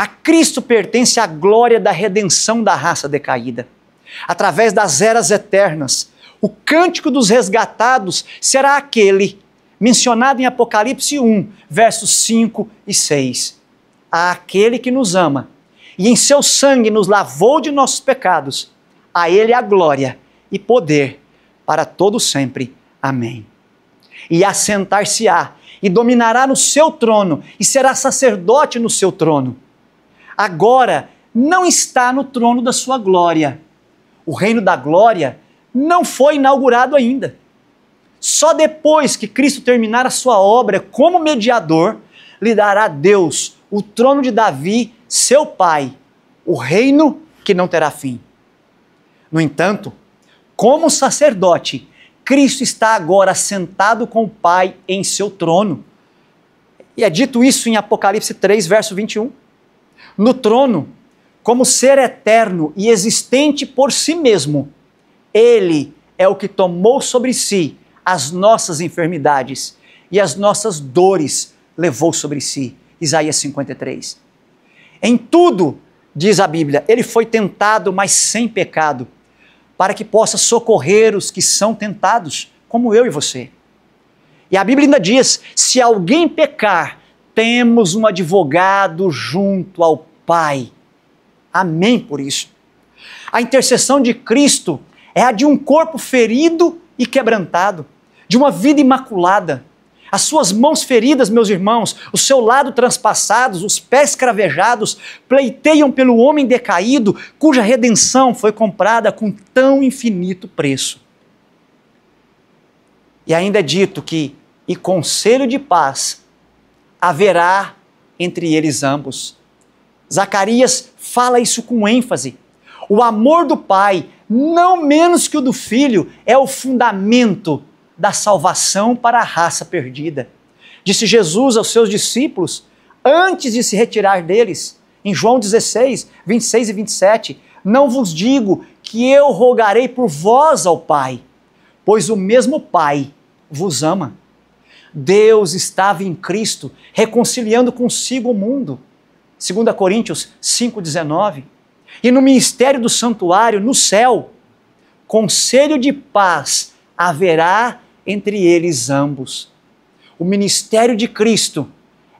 A Cristo pertence a glória da redenção da raça decaída. Através das eras eternas, o cântico dos resgatados será aquele mencionado em Apocalipse 1, versos 5 e 6. A aquele que nos ama e em seu sangue nos lavou de nossos pecados, a ele a glória e poder para todo sempre. Amém. E assentar-se-á e dominará no seu trono e será sacerdote no seu trono agora não está no trono da sua glória. O reino da glória não foi inaugurado ainda. Só depois que Cristo terminar a sua obra como mediador, lhe dará Deus o trono de Davi, seu pai, o reino que não terá fim. No entanto, como sacerdote, Cristo está agora sentado com o Pai em seu trono. E é dito isso em Apocalipse 3, verso 21 no trono, como ser eterno e existente por si mesmo. Ele é o que tomou sobre si as nossas enfermidades e as nossas dores levou sobre si. Isaías 53. Em tudo, diz a Bíblia, ele foi tentado, mas sem pecado, para que possa socorrer os que são tentados, como eu e você. E a Bíblia ainda diz: se alguém pecar, temos um advogado junto ao Pai. Amém por isso. A intercessão de Cristo é a de um corpo ferido e quebrantado, de uma vida imaculada. As suas mãos feridas, meus irmãos, o seu lado transpassados, os pés cravejados, pleiteiam pelo homem decaído, cuja redenção foi comprada com tão infinito preço. E ainda é dito que, e conselho de paz, haverá entre eles ambos. Zacarias fala isso com ênfase. O amor do Pai, não menos que o do Filho, é o fundamento da salvação para a raça perdida. Disse Jesus aos seus discípulos, antes de se retirar deles, em João 16, 26 e 27, não vos digo que eu rogarei por vós ao Pai, pois o mesmo Pai vos ama. Deus estava em Cristo, reconciliando consigo o mundo. 2 Coríntios 5,19. E no ministério do santuário, no céu, conselho de paz haverá entre eles ambos. O ministério de Cristo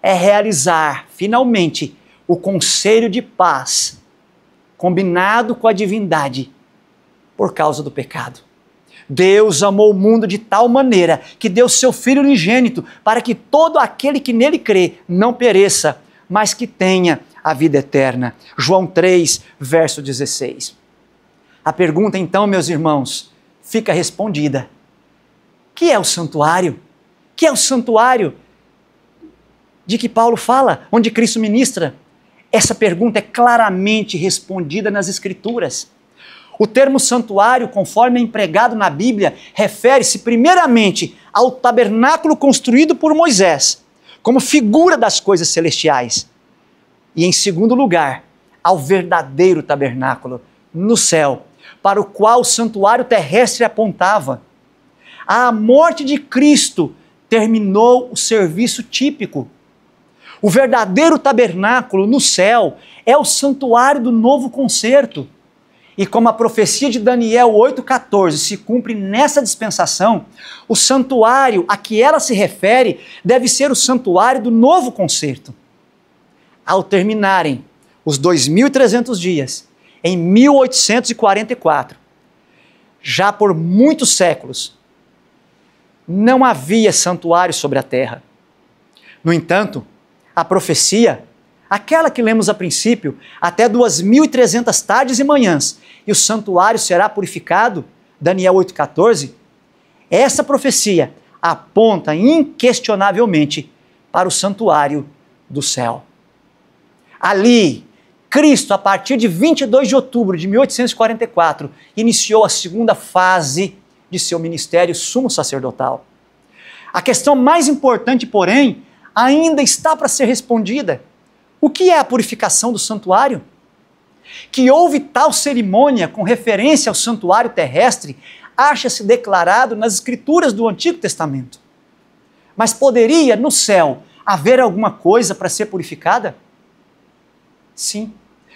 é realizar, finalmente, o conselho de paz combinado com a divindade por causa do pecado. Deus amou o mundo de tal maneira que deu seu Filho unigênito para que todo aquele que nele crê não pereça, mas que tenha a vida eterna. João 3, verso 16. A pergunta, então, meus irmãos, fica respondida: que é o santuário? Que é o santuário de que Paulo fala, onde Cristo ministra? Essa pergunta é claramente respondida nas Escrituras. O termo santuário, conforme é empregado na Bíblia, refere-se primeiramente ao tabernáculo construído por Moisés, como figura das coisas celestiais. E em segundo lugar, ao verdadeiro tabernáculo no céu, para o qual o santuário terrestre apontava. A morte de Cristo terminou o serviço típico. O verdadeiro tabernáculo no céu é o santuário do novo concerto e como a profecia de Daniel 8,14 se cumpre nessa dispensação, o santuário a que ela se refere deve ser o santuário do novo concerto. Ao terminarem os 2.300 dias, em 1844, já por muitos séculos, não havia santuário sobre a terra. No entanto, a profecia aquela que lemos a princípio, até 2.300 tardes e manhãs, e o santuário será purificado, Daniel 8,14, essa profecia aponta inquestionavelmente para o santuário do céu. Ali, Cristo, a partir de 22 de outubro de 1844, iniciou a segunda fase de seu ministério sumo sacerdotal. A questão mais importante, porém, ainda está para ser respondida. O que é a purificação do santuário? Que houve tal cerimônia com referência ao santuário terrestre, acha-se declarado nas escrituras do Antigo Testamento. Mas poderia, no céu, haver alguma coisa para ser purificada? Sim.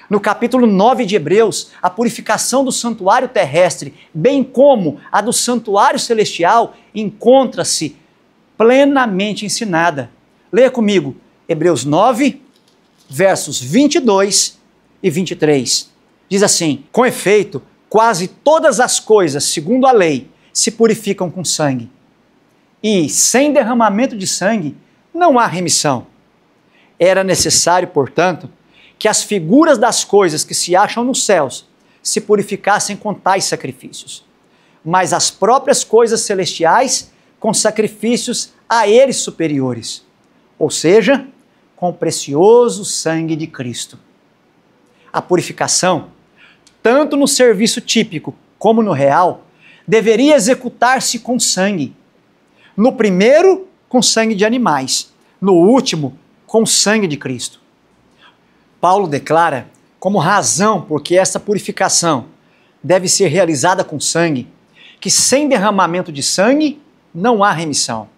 No capítulo 9 de Hebreus, a purificação do santuário terrestre, bem como a do santuário celestial, encontra-se plenamente ensinada. Leia comigo, Hebreus 9, versos 22 e 23. Diz assim: Com efeito, quase todas as coisas, segundo a lei, se purificam com sangue. E sem derramamento de sangue não há remissão. Era necessário, portanto, que as figuras das coisas que se acham nos céus se purificassem com tais sacrifícios, mas as próprias coisas celestiais com sacrifícios a eles superiores. Ou seja, com o precioso sangue de Cristo. A purificação, tanto no serviço típico como no real, deveria executar-se com sangue. No primeiro, com sangue de animais, no último, com sangue de Cristo. Paulo declara como razão por que essa purificação deve ser realizada com sangue, que sem derramamento de sangue não há remissão.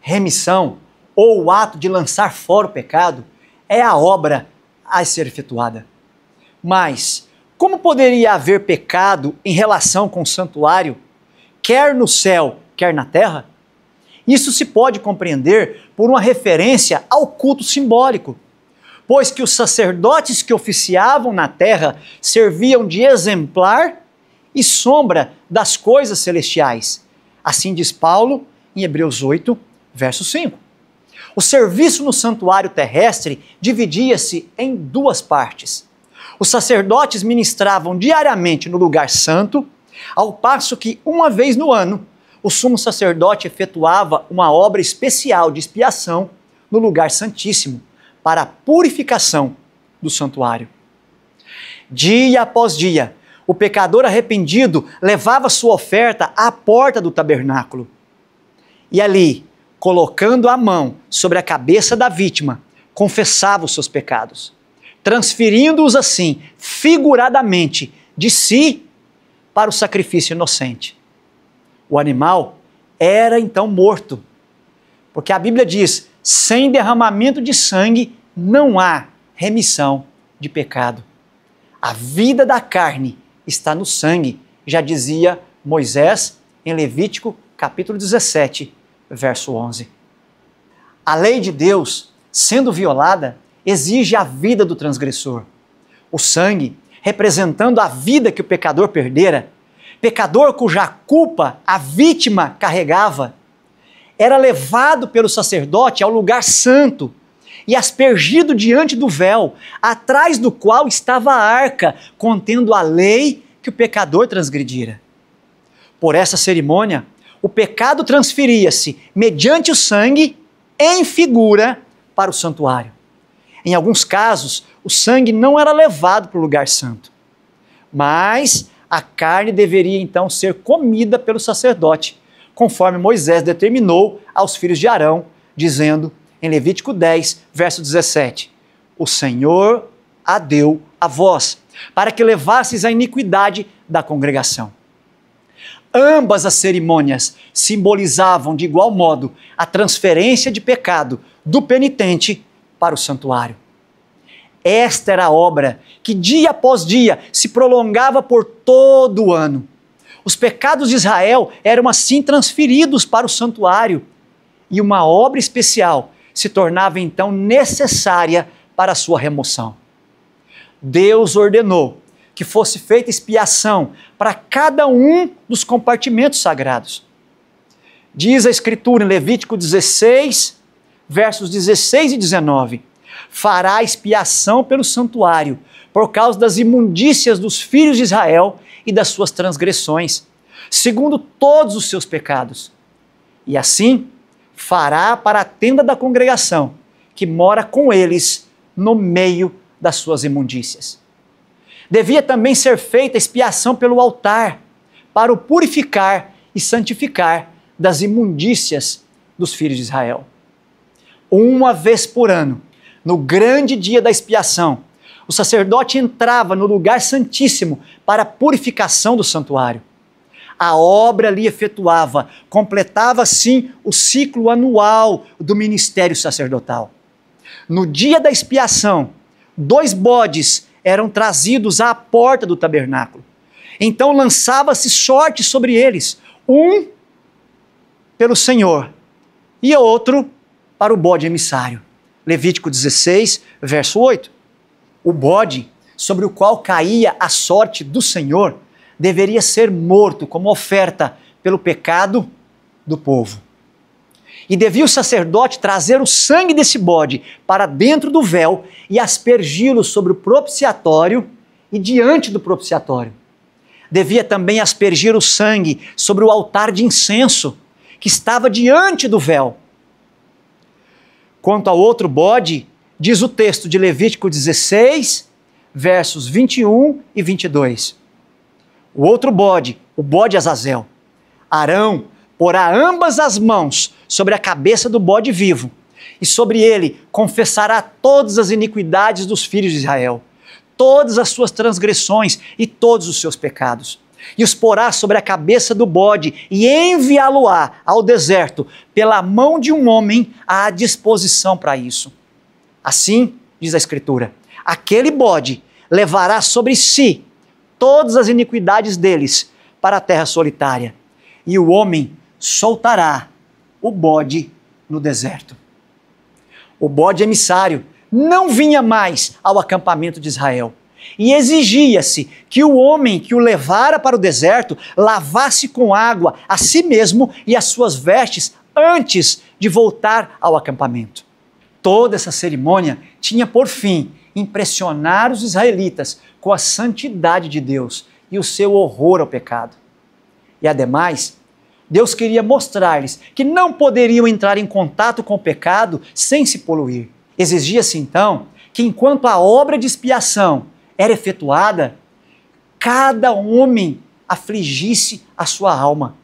Remissão ou o ato de lançar fora o pecado é a obra a ser efetuada. Mas, como poderia haver pecado em relação com o santuário, quer no céu, quer na terra? Isso se pode compreender por uma referência ao culto simbólico, pois que os sacerdotes que oficiavam na terra serviam de exemplar e sombra das coisas celestiais. Assim diz Paulo em Hebreus 8, verso 5. O serviço no santuário terrestre dividia-se em duas partes. Os sacerdotes ministravam diariamente no lugar santo, ao passo que, uma vez no ano, o sumo sacerdote efetuava uma obra especial de expiação no lugar santíssimo, para a purificação do santuário. Dia após dia, o pecador arrependido levava sua oferta à porta do tabernáculo. E ali, colocando a mão sobre a cabeça da vítima, confessava os seus pecados, transferindo-os assim, figuradamente, de si para o sacrifício inocente. O animal era então morto, porque a Bíblia diz: sem derramamento de sangue não há remissão de pecado. A vida da carne está no sangue, já dizia Moisés em Levítico capítulo 17, verso 11. A lei de Deus, sendo violada, exige a vida do transgressor. O sangue, representando a vida que o pecador perdera, pecador cuja culpa a vítima carregava, era levado pelo sacerdote ao lugar santo e aspergido diante do véu, atrás do qual estava a arca, contendo a lei que o pecador transgredira. Por essa cerimônia, o pecado transferia-se mediante o sangue em figura para o santuário. Em alguns casos, o sangue não era levado para o lugar santo, mas a carne deveria então ser comida pelo sacerdote, conforme Moisés determinou aos filhos de Arão, dizendo em Levítico 10, verso 17: O Senhor a deu a vós, para que levasses a iniquidade da congregação. Ambas as cerimônias simbolizavam de igual modo a transferência de pecado do penitente para o santuário. Esta era a obra que dia após dia se prolongava por todo o ano. Os pecados de Israel eram assim transferidos para o santuário e uma obra especial se tornava então necessária para a sua remoção. Deus ordenou que fosse feita expiação para cada um dos compartimentos sagrados. Diz a Escritura em Levítico 16, versos 16 e 19: Fará expiação pelo santuário, por causa das imundícias dos filhos de Israel e das suas transgressões, segundo todos os seus pecados. E assim fará para a tenda da congregação, que mora com eles no meio das suas imundícias. Devia também ser feita expiação pelo altar, para o purificar e santificar das imundícias dos filhos de Israel. Uma vez por ano, no grande dia da expiação, o sacerdote entrava no lugar santíssimo para a purificação do santuário. A obra ali efetuava, completava assim o ciclo anual do ministério sacerdotal. No dia da expiação, dois bodes eram trazidos à porta do tabernáculo. Então lançava-se sorte sobre eles, um pelo Senhor e outro para o bode emissário. Levítico 16, verso 8. O bode sobre o qual caía a sorte do Senhor deveria ser morto como oferta pelo pecado do povo. E devia o sacerdote trazer o sangue desse bode para dentro do véu e aspergi-lo sobre o propiciatório e diante do propiciatório. Devia também aspergir o sangue sobre o altar de incenso que estava diante do véu. Quanto ao outro bode, diz o texto de Levítico 16, versos 21 e 22. O outro bode, o bode Azazel, Arão porá ambas as mãos sobre a cabeça do bode vivo, e sobre ele confessará todas as iniquidades dos filhos de Israel, todas as suas transgressões e todos os seus pecados. E os porá sobre a cabeça do bode e enviá-lo-á ao deserto pela mão de um homem à disposição para isso. Assim, diz a Escritura, aquele bode levará sobre si todas as iniquidades deles para a terra solitária, e o homem soltará o bode no deserto. O bode emissário não vinha mais ao acampamento de Israel. E exigia-se que o homem que o levara para o deserto lavasse com água a si mesmo e as suas vestes antes de voltar ao acampamento. Toda essa cerimônia tinha por fim impressionar os israelitas com a santidade de Deus e o seu horror ao pecado. E ademais, Deus queria mostrar-lhes que não poderiam entrar em contato com o pecado sem se poluir. Exigia-se então que, enquanto a obra de expiação era efetuada, cada homem afligisse a sua alma.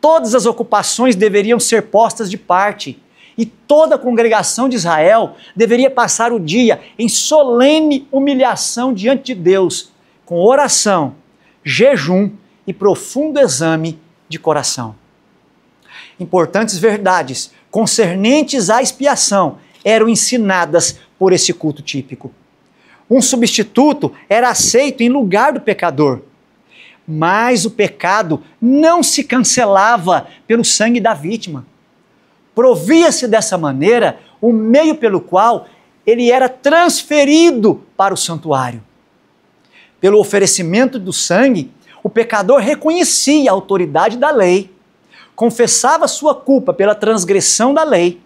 Todas as ocupações deveriam ser postas de parte e toda a congregação de Israel deveria passar o dia em solene humilhação diante de Deus, com oração, jejum e profundo exame de coração. Importantes verdades concernentes à expiação eram ensinadas por esse culto típico. Um substituto era aceito em lugar do pecador. Mas o pecado não se cancelava pelo sangue da vítima. Provia-se dessa maneira o meio pelo qual ele era transferido para o santuário. Pelo oferecimento do sangue, o pecador reconhecia a autoridade da lei, confessava sua culpa pela transgressão da lei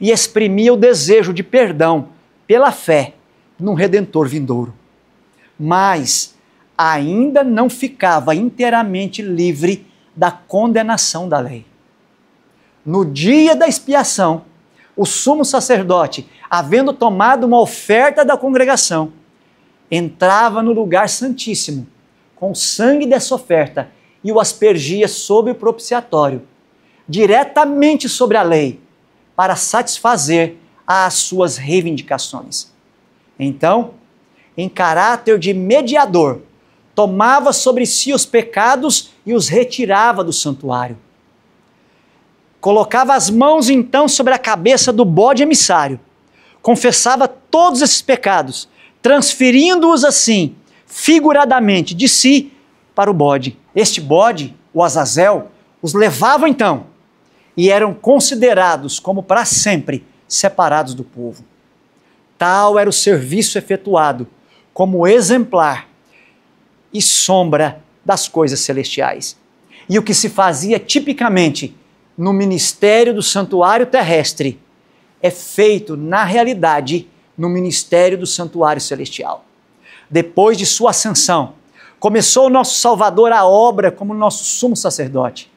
e exprimia o desejo de perdão pela fé num redentor vindouro. Mas ainda não ficava inteiramente livre da condenação da lei. No dia da expiação, o sumo sacerdote, havendo tomado uma oferta da congregação, entrava no lugar santíssimo com o sangue dessa oferta e o aspergia sobre o propiciatório, diretamente sobre a lei, para satisfazer às suas reivindicações. Então, em caráter de mediador, tomava sobre si os pecados e os retirava do santuário. Colocava as mãos então sobre a cabeça do bode emissário, confessava todos esses pecados, transferindo-os assim figuradamente de si para o bode. Este bode, o Azazel, os levava então e eram considerados como para sempre separados do povo. Tal era o serviço efetuado como exemplar e sombra das coisas celestiais. E o que se fazia tipicamente no ministério do santuário terrestre é feito, na realidade, no ministério do santuário celestial depois de sua ascensão, começou o nosso Salvador a obra como nosso sumo sacerdote.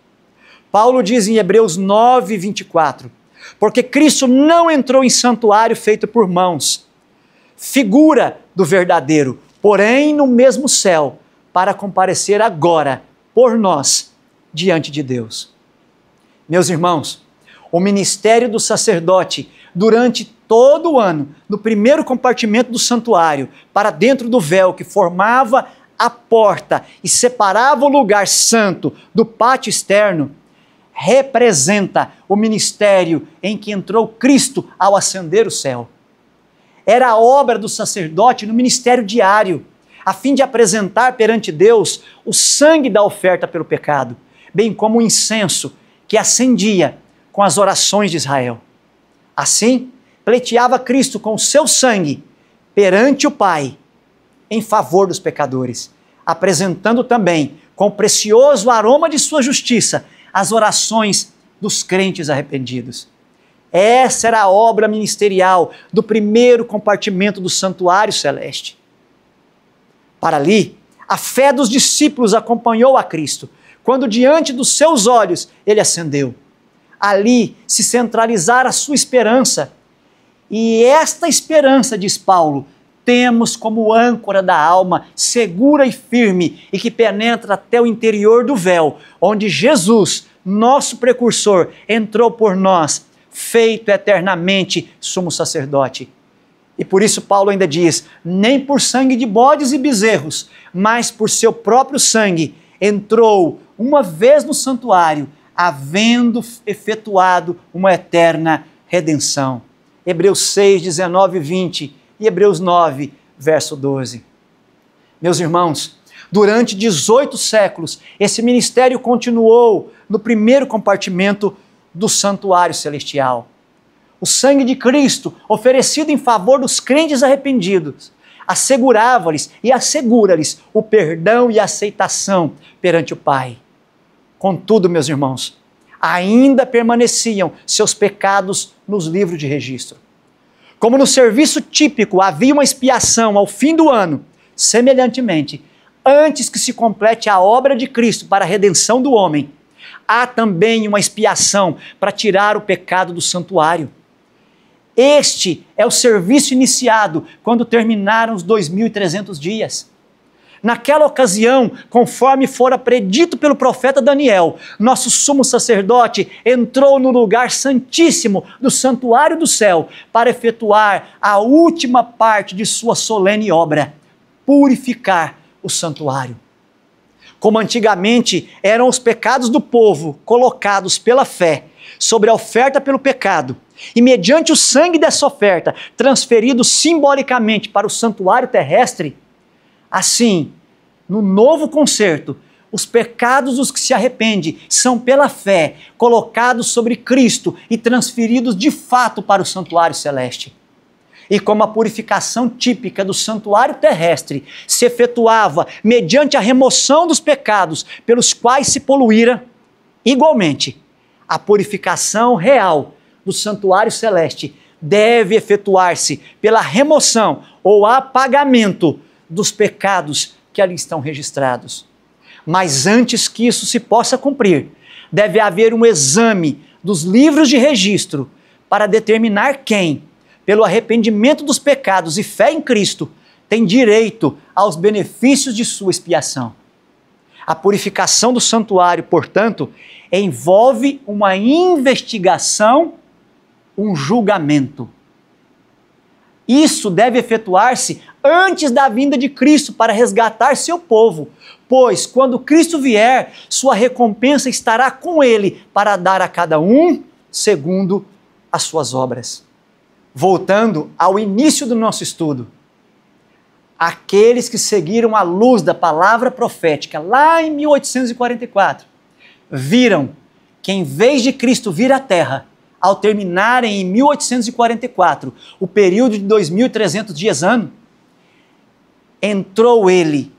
Paulo diz em Hebreus 9, 24: Porque Cristo não entrou em santuário feito por mãos, figura do verdadeiro, porém no mesmo céu, para comparecer agora por nós diante de Deus. Meus irmãos, o ministério do sacerdote durante todo ano, no primeiro compartimento do santuário, para dentro do véu que formava a porta e separava o lugar santo do pátio externo, representa o ministério em que entrou Cristo ao ascender o céu. Era a obra do sacerdote no ministério diário, a fim de apresentar perante Deus o sangue da oferta pelo pecado, bem como o incenso que acendia com as orações de Israel. Assim, pleiteava Cristo com o seu sangue perante o Pai em favor dos pecadores, apresentando também com o precioso aroma de sua justiça as orações dos crentes arrependidos. Essa era a obra ministerial do primeiro compartimento do santuário celeste. Para ali, a fé dos discípulos acompanhou a Cristo, quando diante dos seus olhos ele ascendeu. Ali se centralizara a sua esperança e esta esperança, diz Paulo, temos como âncora da alma, segura e firme, e que penetra até o interior do véu, onde Jesus, nosso precursor, entrou por nós, feito eternamente sumo sacerdote. E por isso Paulo ainda diz: nem por sangue de bodes e bezerros, mas por seu próprio sangue entrou uma vez no santuário, havendo efetuado uma eterna redenção. Hebreus 6, 19 e 20 e Hebreus 9, verso 12. Meus irmãos, durante 18 séculos, esse ministério continuou no primeiro compartimento do santuário celestial. O sangue de Cristo, oferecido em favor dos crentes arrependidos, assegurava-lhes e assegura-lhes o perdão e a aceitação perante o Pai. Contudo, meus irmãos, ainda permaneciam seus pecados nos livros de registro. Como no serviço típico havia uma expiação ao fim do ano, semelhantemente, antes que se complete a obra de Cristo para a redenção do homem, há também uma expiação para tirar o pecado do santuário. Este é o serviço iniciado quando terminaram os 2.300 dias. Naquela ocasião, conforme fora predito pelo profeta Daniel, nosso sumo sacerdote entrou no lugar santíssimo do santuário do céu para efetuar a última parte de sua solene obra purificar o santuário. Como antigamente eram os pecados do povo colocados pela fé sobre a oferta pelo pecado, e mediante o sangue dessa oferta transferido simbolicamente para o santuário terrestre Assim, no novo concerto, os pecados dos que se arrependem são pela fé colocados sobre Cristo e transferidos de fato para o santuário celeste. E como a purificação típica do santuário terrestre se efetuava mediante a remoção dos pecados pelos quais se poluíra, igualmente, a purificação real do santuário celeste deve efetuar-se pela remoção ou apagamento dos pecados que ali estão registrados. Mas antes que isso se possa cumprir, deve haver um exame dos livros de registro para determinar quem, pelo arrependimento dos pecados e fé em Cristo, tem direito aos benefícios de sua expiação. A purificação do santuário, portanto, envolve uma investigação, um julgamento. Isso deve efetuar-se antes da vinda de Cristo para resgatar seu povo. Pois quando Cristo vier, sua recompensa estará com ele para dar a cada um segundo as suas obras. Voltando ao início do nosso estudo, aqueles que seguiram a luz da palavra profética lá em 1844 viram que, em vez de Cristo vir à Terra, ao terminarem em 1844 o período de 2.300 dias ano, entrou ele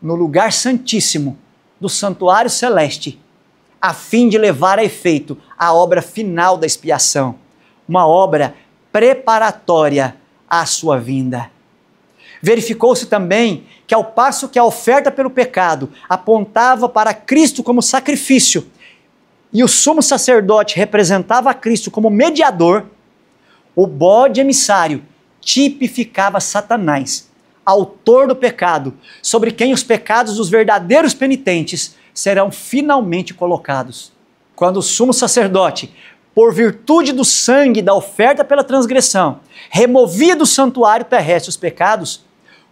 no lugar santíssimo do santuário celeste, a fim de levar a efeito a obra final da expiação, uma obra preparatória à sua vinda. Verificou-se também que, ao passo que a oferta pelo pecado apontava para Cristo como sacrifício, e o sumo sacerdote representava a Cristo como mediador, o bode emissário tipificava Satanás autor do pecado, sobre quem os pecados dos verdadeiros penitentes serão finalmente colocados. Quando o sumo sacerdote, por virtude do sangue da oferta pela transgressão, removia do santuário terrestre os pecados,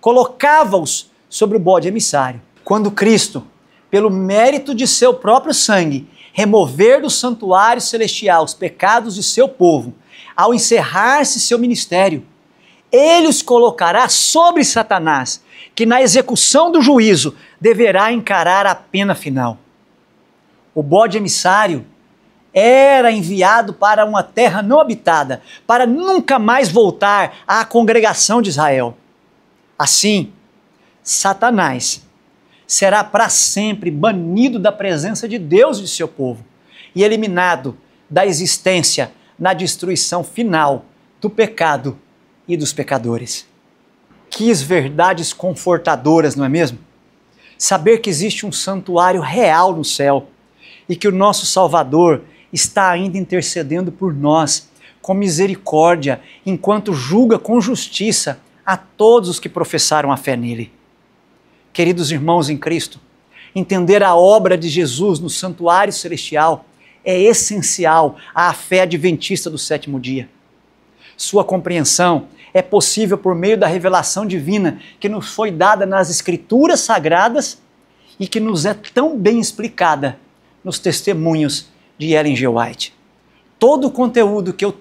colocava-os sobre o bode emissário. Quando Cristo, pelo mérito de seu próprio sangue, remover do santuário celestial os pecados de seu povo, ao encerrar-se seu ministério, ele os colocará sobre Satanás, que na execução do juízo deverá encarar a pena final. O bode emissário era enviado para uma terra não habitada, para nunca mais voltar à congregação de Israel. Assim, Satanás será para sempre banido da presença de Deus e de seu povo e eliminado da existência na destruição final do pecado e dos pecadores. Quis verdades confortadoras, não é mesmo? Saber que existe um santuário real no céu e que o nosso Salvador está ainda intercedendo por nós com misericórdia, enquanto julga com justiça a todos os que professaram a fé nele. Queridos irmãos em Cristo, entender a obra de Jesus no santuário celestial é essencial à fé adventista do sétimo dia sua compreensão é possível por meio da revelação divina que nos foi dada nas Escrituras Sagradas e que nos é tão bem explicada nos testemunhos de Ellen G. White. Todo o conteúdo que eu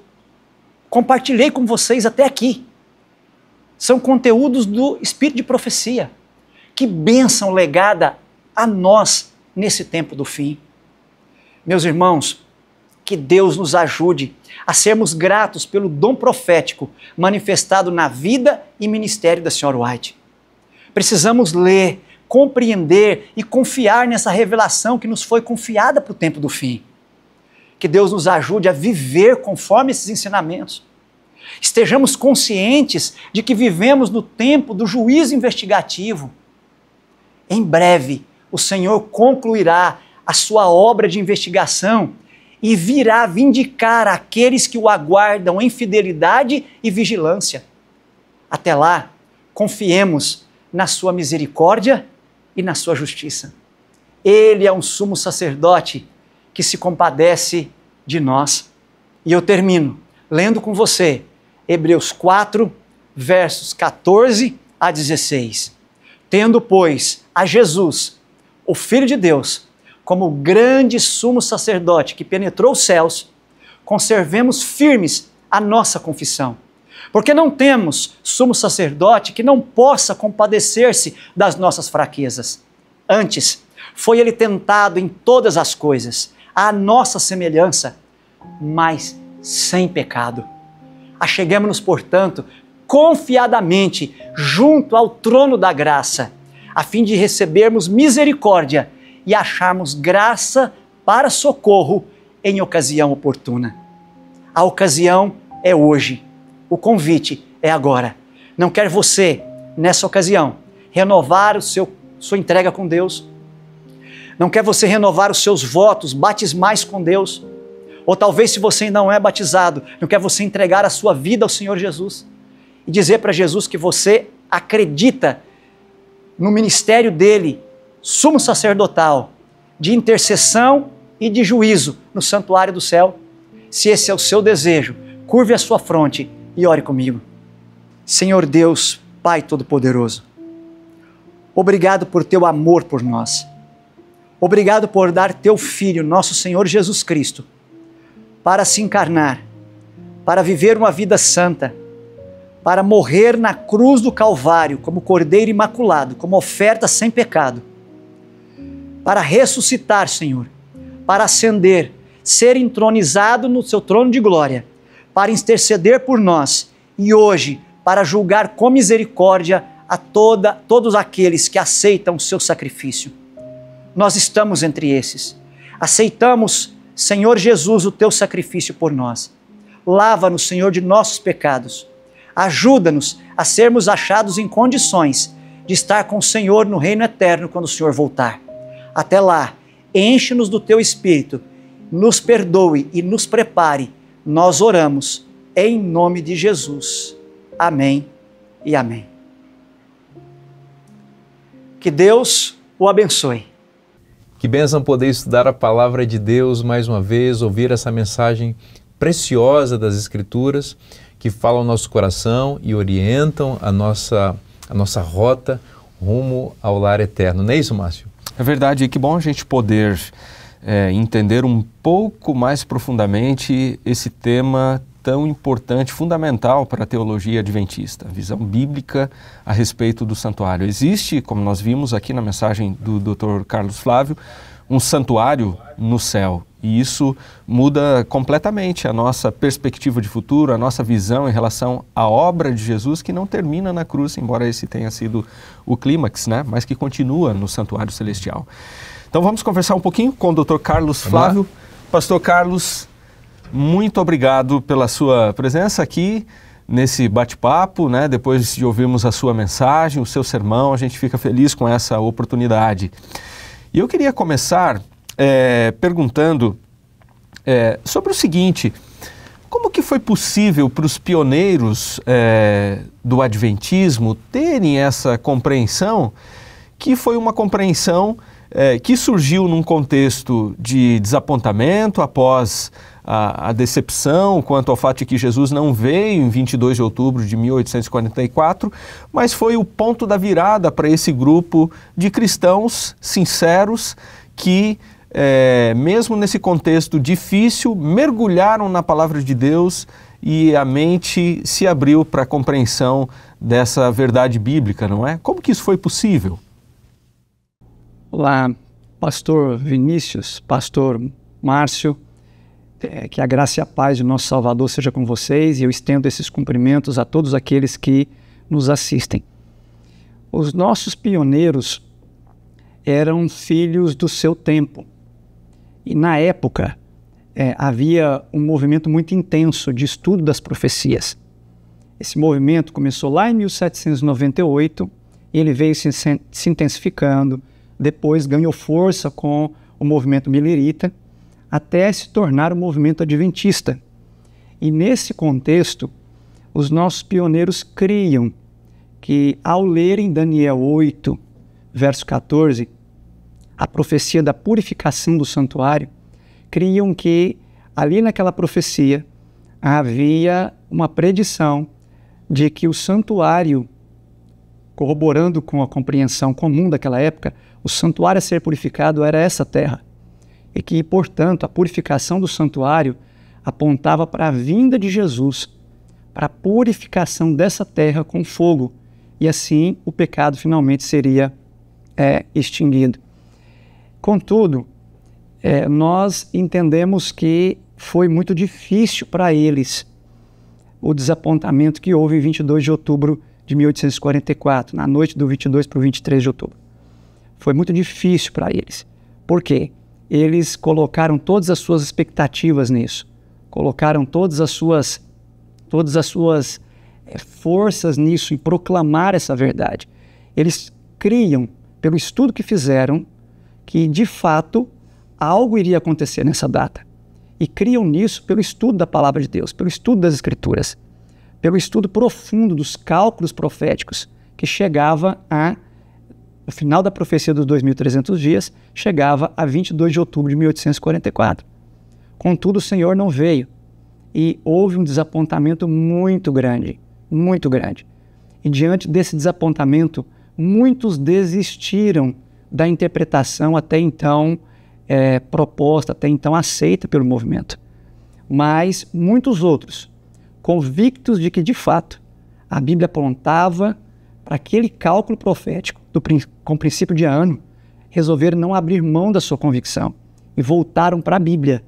compartilhei com vocês até aqui são conteúdos do Espírito de Profecia. Que bênção legada a nós nesse tempo do fim. Meus irmãos, que Deus nos ajude a sermos gratos pelo dom profético manifestado na vida e ministério da Senhora White. Precisamos ler, compreender e confiar nessa revelação que nos foi confiada para o tempo do fim. Que Deus nos ajude a viver conforme esses ensinamentos. Estejamos conscientes de que vivemos no tempo do juízo investigativo. Em breve, o Senhor concluirá a sua obra de investigação e virá vindicar aqueles que o aguardam em fidelidade e vigilância. Até lá, confiemos na sua misericórdia e na sua justiça. Ele é um sumo sacerdote que se compadece de nós. E eu termino lendo com você Hebreus 4, versos 14 a 16. Tendo, pois, a Jesus, o Filho de Deus, como o grande sumo sacerdote que penetrou os céus, conservemos firmes a nossa confissão. Porque não temos sumo sacerdote que não possa compadecer-se das nossas fraquezas. Antes, foi ele tentado em todas as coisas, à nossa semelhança, mas sem pecado. Acheguemos-nos, portanto, confiadamente junto ao trono da graça, a fim de recebermos misericórdia e acharmos graça para socorro em ocasião oportuna. A ocasião é hoje, o convite é agora. Não quer você, nessa ocasião, renovar o seu, sua entrega com Deus? Não quer você renovar os seus votos, batismais com Deus? Ou talvez, se você não é batizado, não quer você entregar a sua vida ao Senhor Jesus e dizer para Jesus que você acredita no ministério dele sumo sacerdotal, de intercessão e de juízo no santuário do céu. Se esse é o seu desejo, curve a sua fronte e ore comigo. Senhor Deus, Pai Todo-Poderoso, obrigado por teu amor por nós. Obrigado por dar teu Filho, nosso Senhor Jesus Cristo, para se encarnar, para viver uma vida santa, para morrer na cruz do Calvário como Cordeiro Imaculado, como oferta sem pecado para ressuscitar, Senhor, para ascender, ser entronizado no seu trono de glória, para interceder por nós e hoje para julgar com misericórdia a toda, todos aqueles que aceitam o seu sacrifício. Nós estamos entre esses. Aceitamos, Senhor Jesus, o teu sacrifício por nós. Lava-nos, Senhor, de nossos pecados. Ajuda-nos a sermos achados em condições de estar com o Senhor no reino eterno quando o Senhor voltar. Até lá, enche-nos do teu espírito, nos perdoe e nos prepare. Nós oramos em nome de Jesus. Amém e amém. Que Deus o abençoe.
Que bênção poder estudar a palavra de Deus mais uma vez, ouvir essa mensagem preciosa das Escrituras que falam o nosso coração e orientam a nossa, a nossa rota
rumo ao lar eterno. Não é isso, Márcio? É verdade, e que bom a gente poder é, entender um pouco mais profundamente esse tema tão importante, fundamental para a teologia adventista, a visão bíblica a respeito do santuário. Existe, como nós vimos aqui na mensagem do Dr. Carlos Flávio, um santuário no céu. E isso muda completamente a nossa perspectiva de futuro, a nossa visão em relação à obra de Jesus, que não termina na cruz, embora esse tenha sido o clímax, né? mas que continua no santuário celestial. Então vamos conversar um pouquinho com o Dr. Carlos Flávio. Pastor Carlos, muito obrigado pela sua presença aqui nesse bate-papo, né? Depois de ouvirmos a sua mensagem, o seu sermão, a gente fica feliz com essa oportunidade. E eu queria começar é, perguntando é, sobre o seguinte: como que foi possível para os pioneiros é, do Adventismo terem essa compreensão, que foi uma compreensão é, que surgiu num contexto de desapontamento após a, a, decepção quanto ao fato de que Jesus não veio em 22 de outubro de 1844, mas foi o ponto da virada para esse grupo de cristãos sinceros que é, mesmo nesse contexto difícil, mergulharam na palavra de Deus e a mente se abriu para a compreensão dessa verdade bíblica, não é? Como que isso foi possível? Olá, pastor
Vinícius, pastor Márcio, é, que a graça e a paz de nosso Salvador seja com vocês e eu estendo esses cumprimentos a todos aqueles que nos assistem. Os nossos pioneiros eram filhos do seu tempo. E na época é, havia um movimento muito intenso de estudo das profecias. Esse movimento começou lá em 1798 e ele veio se, se intensificando, depois ganhou força com o movimento milerita, até se tornar o um movimento adventista. E nesse contexto, os nossos pioneiros criam que, ao lerem Daniel 8, verso 14, a profecia da purificação do santuário, criam que ali naquela profecia havia uma predição de que o santuário, corroborando com a compreensão comum daquela época, o santuário a ser purificado era essa terra. E que, portanto, a purificação do santuário apontava para a vinda de Jesus, para a purificação dessa terra com fogo. E assim o pecado finalmente seria é, extinguido. Contudo, é, nós entendemos que foi muito difícil para eles o desapontamento que houve em 22 de outubro de 1844, na noite do 22 para o 23 de outubro. Foi muito difícil para eles. Por quê? Eles colocaram todas as suas expectativas nisso. Colocaram todas as suas todas as suas é, forças nisso em proclamar essa verdade. Eles criam, pelo estudo que fizeram, que, de fato, algo iria acontecer nessa data. E criam nisso pelo estudo da palavra de Deus, pelo estudo das Escrituras, pelo estudo profundo dos cálculos proféticos, que chegava a. O final da profecia dos 2.300 dias chegava a 22 de outubro de 1844. Contudo, o Senhor não veio e houve um desapontamento muito grande, muito grande. E diante desse desapontamento, muitos desistiram da interpretação até então é, proposta, até então aceita pelo movimento. Mas muitos outros, convictos de que, de fato, a Bíblia apontava para aquele cálculo profético do, com princípio de ano, resolveram não abrir mão da sua convicção e voltaram para a Bíblia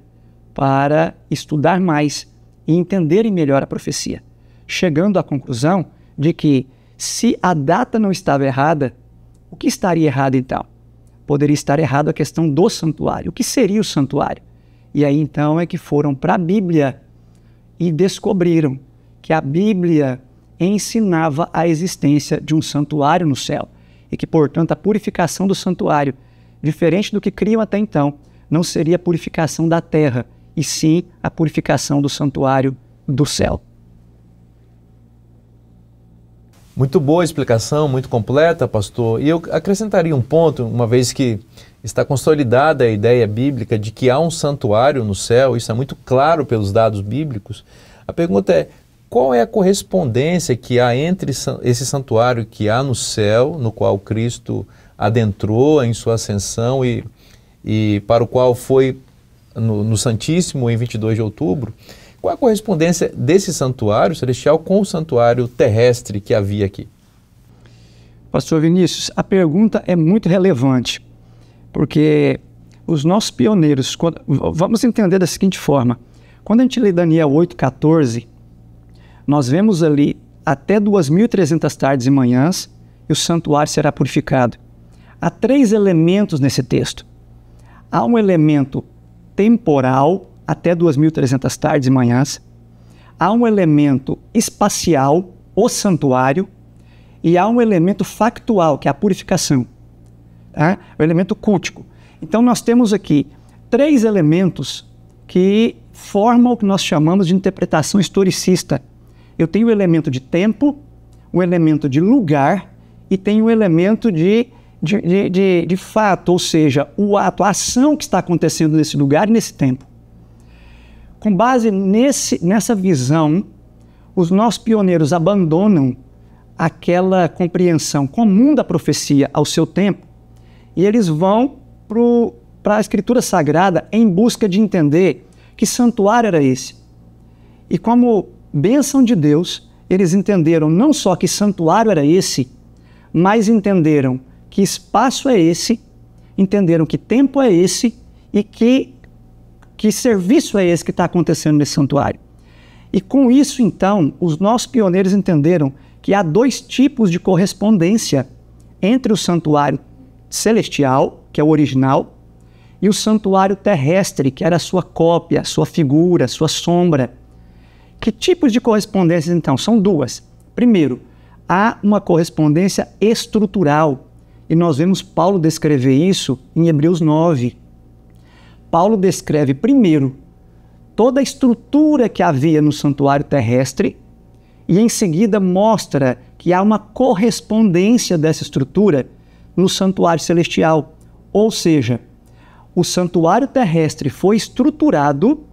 para estudar mais e entenderem melhor a profecia, chegando à conclusão de que, se a data não estava errada, o que estaria errado então? poderia estar errado a questão do santuário. O que seria o santuário? E aí então é que foram para a Bíblia e descobriram que a Bíblia ensinava a existência de um santuário no céu e que, portanto, a purificação do santuário, diferente do que criam até então, não seria a purificação da terra, e sim a purificação do santuário do céu.
Muito boa a explicação, muito completa, pastor. E eu acrescentaria um ponto, uma vez que está consolidada a ideia bíblica de que há um santuário no céu, isso é muito claro pelos dados bíblicos. A pergunta é: qual é a correspondência que há entre esse santuário que há no céu, no qual Cristo adentrou em sua ascensão e, e para o qual foi no, no Santíssimo em 22 de outubro? Qual é a correspondência desse santuário celestial com o santuário terrestre que havia aqui?
Pastor Vinícius, a pergunta é muito relevante, porque os nossos pioneiros, quando, vamos entender da seguinte forma: quando a gente lê Daniel 8,14, nós vemos ali até 2.300 tardes e manhãs e o santuário será purificado. Há três elementos nesse texto. Há um elemento temporal, até 2.300 tardes e manhãs. Há um elemento espacial, o santuário, e há um elemento factual, que é a purificação, tá? o elemento cultico. Então, nós temos aqui três elementos que formam o que nós chamamos de interpretação historicista. Eu tenho o elemento de tempo, o elemento de lugar e tenho o elemento de de, de, de, de, fato, ou seja, o ato, a ação que está acontecendo nesse lugar e nesse tempo. Com base nesse, nessa visão, os nossos pioneiros abandonam aquela compreensão comum da profecia ao seu tempo e eles vão para a Escritura Sagrada em busca de entender que santuário era esse. E como bênção de Deus, eles entenderam não só que santuário era esse, mas entenderam que espaço é esse, entenderam que tempo é esse e que que serviço é esse que está acontecendo nesse santuário? E com isso, então, os nossos pioneiros entenderam que há dois tipos de correspondência entre o santuário celestial, que é o original, e o santuário terrestre, que era a sua cópia, a sua figura, a sua sombra. Que tipos de correspondências, então? São duas. Primeiro, há uma correspondência estrutural, e nós vemos Paulo descrever isso em Hebreus 9, Paulo descreve primeiro toda a estrutura que havia no santuário terrestre e em seguida mostra que há uma correspondência dessa estrutura no santuário celestial. Ou seja, o santuário terrestre foi estruturado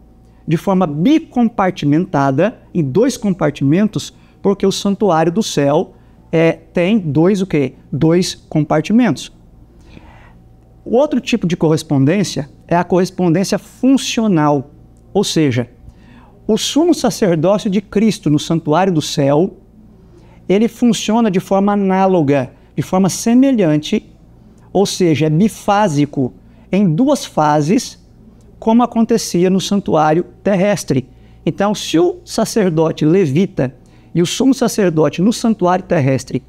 de forma bicompartimentada, em dois compartimentos, porque o santuário do céu é, tem dois o quê? Dois compartimentos. O outro tipo de correspondência é a correspondência funcional, ou seja, o sumo sacerdócio de Cristo no santuário do céu, ele funciona de forma análoga, de forma semelhante, ou seja, é bifásico, em duas fases, como acontecia no santuário terrestre. Então, se o sacerdote levita e o sumo sacerdote no santuário terrestre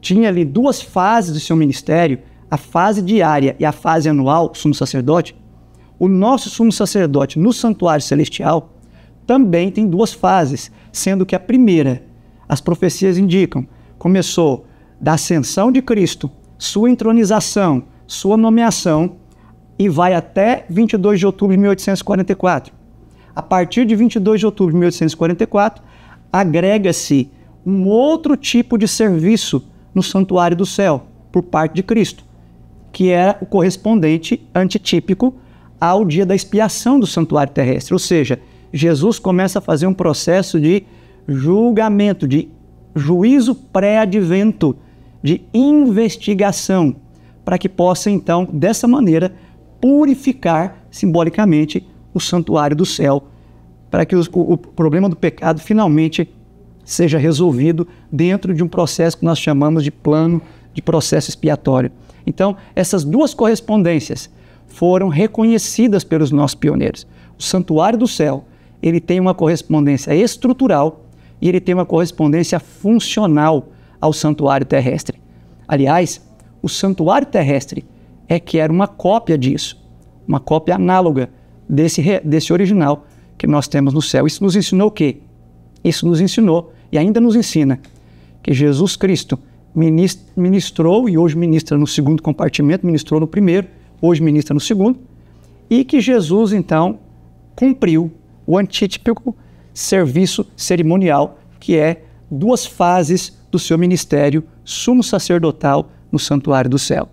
tinha ali duas fases do seu ministério, a fase diária e a fase anual, sumo sacerdote, o nosso sumo sacerdote no santuário celestial também tem duas fases, sendo que a primeira, as profecias indicam, começou da ascensão de Cristo, sua entronização, sua nomeação e vai até 22 de outubro de 1844. A partir de 22 de outubro de 1844, agrega-se um outro tipo de serviço no santuário do céu por parte de Cristo, que era o correspondente antitípico ao dia da expiação do santuário terrestre. Ou seja, Jesus começa a fazer um processo de julgamento, de juízo pré-advento, de investigação, para que possa então, dessa maneira, purificar simbolicamente o santuário do céu, para que o, o, problema do pecado finalmente seja resolvido dentro de um processo que nós chamamos de plano de processo expiatório. Então, essas duas correspondências foram reconhecidas pelos nossos pioneiros. O Santuário do Céu, ele tem uma correspondência estrutural e ele tem uma correspondência funcional ao santuário terrestre. Aliás, o santuário terrestre é que era uma cópia disso, uma cópia análoga desse, desse original que nós temos no céu. Isso nos ensinou o quê? Isso nos ensinou e ainda nos ensina que Jesus Cristo ministrou e hoje ministra no segundo compartimento, ministrou no primeiro, hoje ministra no segundo, e que Jesus então cumpriu o antítipo serviço cerimonial, que é duas fases do seu ministério sumo sacerdotal no santuário do céu.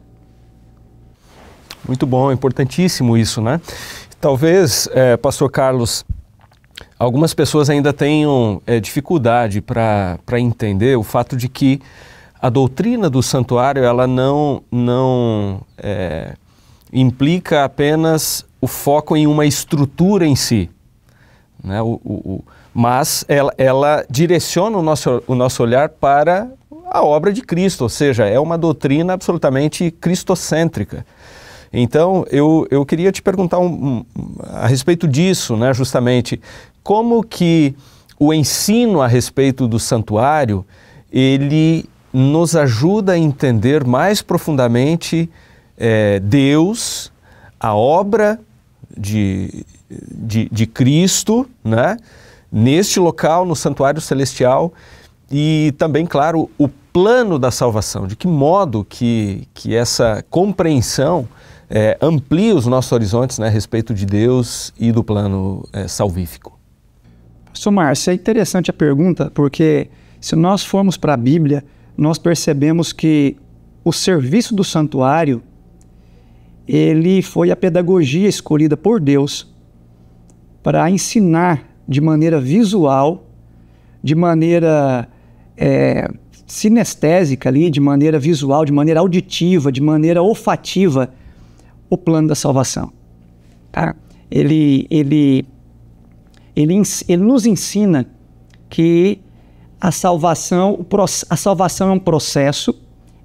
Muito bom, importantíssimo isso, né? Talvez, é, Pastor Carlos, algumas pessoas ainda tenham é, dificuldade para entender o fato de que a doutrina do santuário ela não, não é, implica apenas o foco em uma estrutura em si, né? o, o, o, mas ela, ela direciona o nosso, o nosso olhar para a obra de Cristo, ou seja, é uma doutrina absolutamente cristocêntrica. Então, eu, eu queria te perguntar um, um, a respeito disso, né, justamente, como que o ensino a respeito do santuário, ele nos ajuda a entender mais profundamente é, Deus, a obra de, de, de, Cristo, né? neste local, no Santuário Celestial, e também, claro, o plano da salvação, de que modo que, que essa compreensão é, amplia os nossos horizontes né, a respeito de Deus e do plano é, salvífico.
Pastor Márcio, é interessante a pergunta, porque se nós formos para a Bíblia, nós percebemos que o serviço do santuário ele foi a pedagogia escolhida por Deus para ensinar de maneira visual, de maneira é, sinestésica ali, de maneira visual, de maneira auditiva, de maneira olfativa, o plano da salvação. Tá? Ele, ele, ele, ele nos ensina que a salvação, a salvação é um processo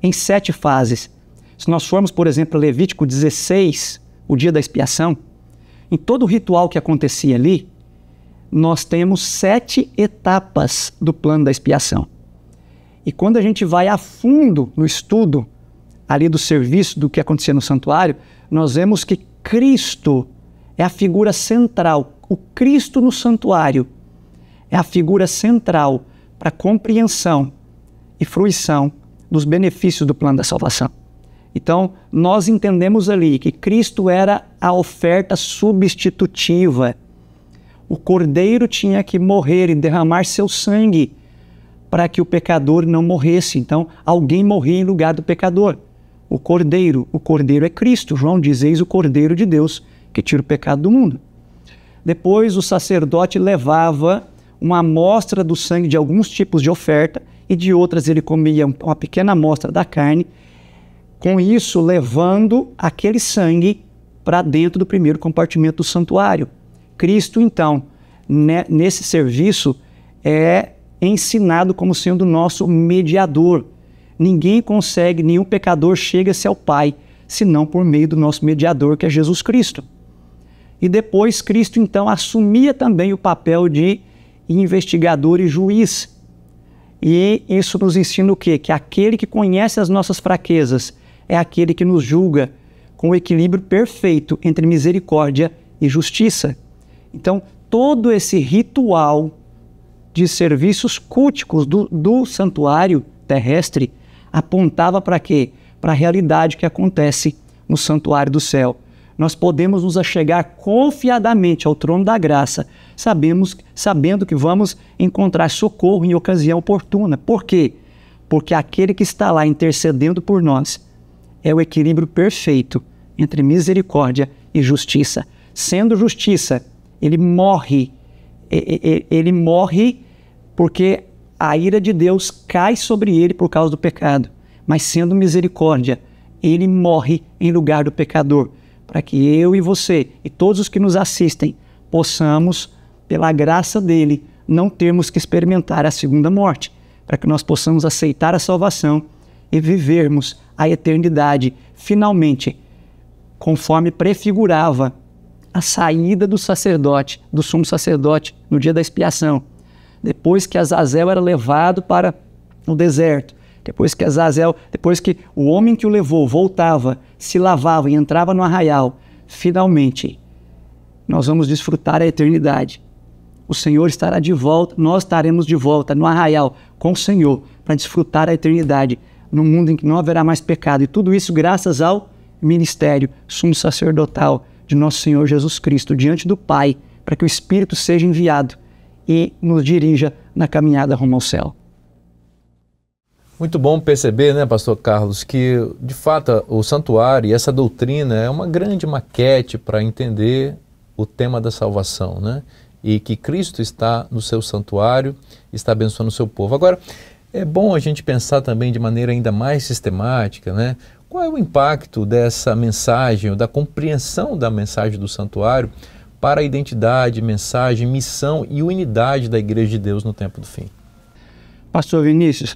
em sete fases. Se nós formos, por exemplo, Levítico 16, o dia da expiação, em todo o ritual que acontecia ali, nós temos sete etapas do plano da expiação. E quando a gente vai a fundo no estudo ali do serviço, do que acontecia no santuário, nós vemos que Cristo é a figura central. O Cristo no santuário é a figura central para compreensão e fruição dos benefícios do plano da salvação. Então, nós entendemos ali que Cristo era a oferta substitutiva. O cordeiro tinha que morrer e derramar seu sangue para que o pecador não morresse. Então, alguém morria em lugar do pecador. O cordeiro, o cordeiro é Cristo. João diz: Eis o cordeiro de Deus que tira o pecado do mundo. Depois, o sacerdote levava uma amostra do sangue de alguns tipos de oferta e de outras ele comia uma pequena amostra da carne, com isso levando aquele sangue para dentro do primeiro compartimento do santuário. Cristo, então, né, nesse serviço, é ensinado como sendo nosso mediador. Ninguém consegue, nenhum pecador chega-se ao Pai, senão por meio do nosso mediador, que é Jesus Cristo. E depois Cristo, então, assumia também o papel de investigador e juiz. E isso nos ensina o quê? Que aquele que conhece as nossas fraquezas é aquele que nos julga com o equilíbrio perfeito entre misericórdia e justiça. Então, todo esse ritual de serviços culticos do, do santuário terrestre apontava para quê? Para a realidade que acontece no santuário do céu nós podemos nos achegar confiadamente ao trono da graça, sabemos, sabendo que vamos encontrar socorro em ocasião oportuna. Por quê? Porque aquele que está lá intercedendo por nós é o equilíbrio perfeito entre misericórdia e justiça. Sendo justiça, ele morre, ele morre porque a ira de Deus cai sobre ele por causa do pecado. Mas sendo misericórdia, ele morre em lugar do pecador para que eu e você e todos os que nos assistem possamos, pela graça dele, não termos que experimentar a segunda morte, para que nós possamos aceitar a salvação e vivermos a eternidade, finalmente, conforme prefigurava a saída do sacerdote, do sumo sacerdote, no dia da expiação. Depois que Azazel era levado para o deserto, depois que Azazel, depois que o homem que o levou voltava, se lavava e entrava no arraial, finalmente nós vamos desfrutar a eternidade. O Senhor estará de volta, nós estaremos de volta no arraial com o Senhor para desfrutar a eternidade, num mundo em que não haverá mais pecado. E tudo isso graças ao ministério sumo sacerdotal de nosso Senhor Jesus Cristo diante do Pai, para que o Espírito seja enviado e nos dirija na caminhada rumo ao céu.
Muito bom perceber, né, pastor Carlos, que de fato o santuário e essa doutrina é uma grande maquete para entender o tema da salvação, né? E que Cristo está no seu santuário, está abençoando o seu povo. Agora, é bom a gente pensar também de maneira ainda mais sistemática, né? Qual é o impacto dessa mensagem, da compreensão da mensagem do santuário para a identidade, mensagem, missão e unidade da Igreja de Deus no tempo do fim?
Pastor Vinícius,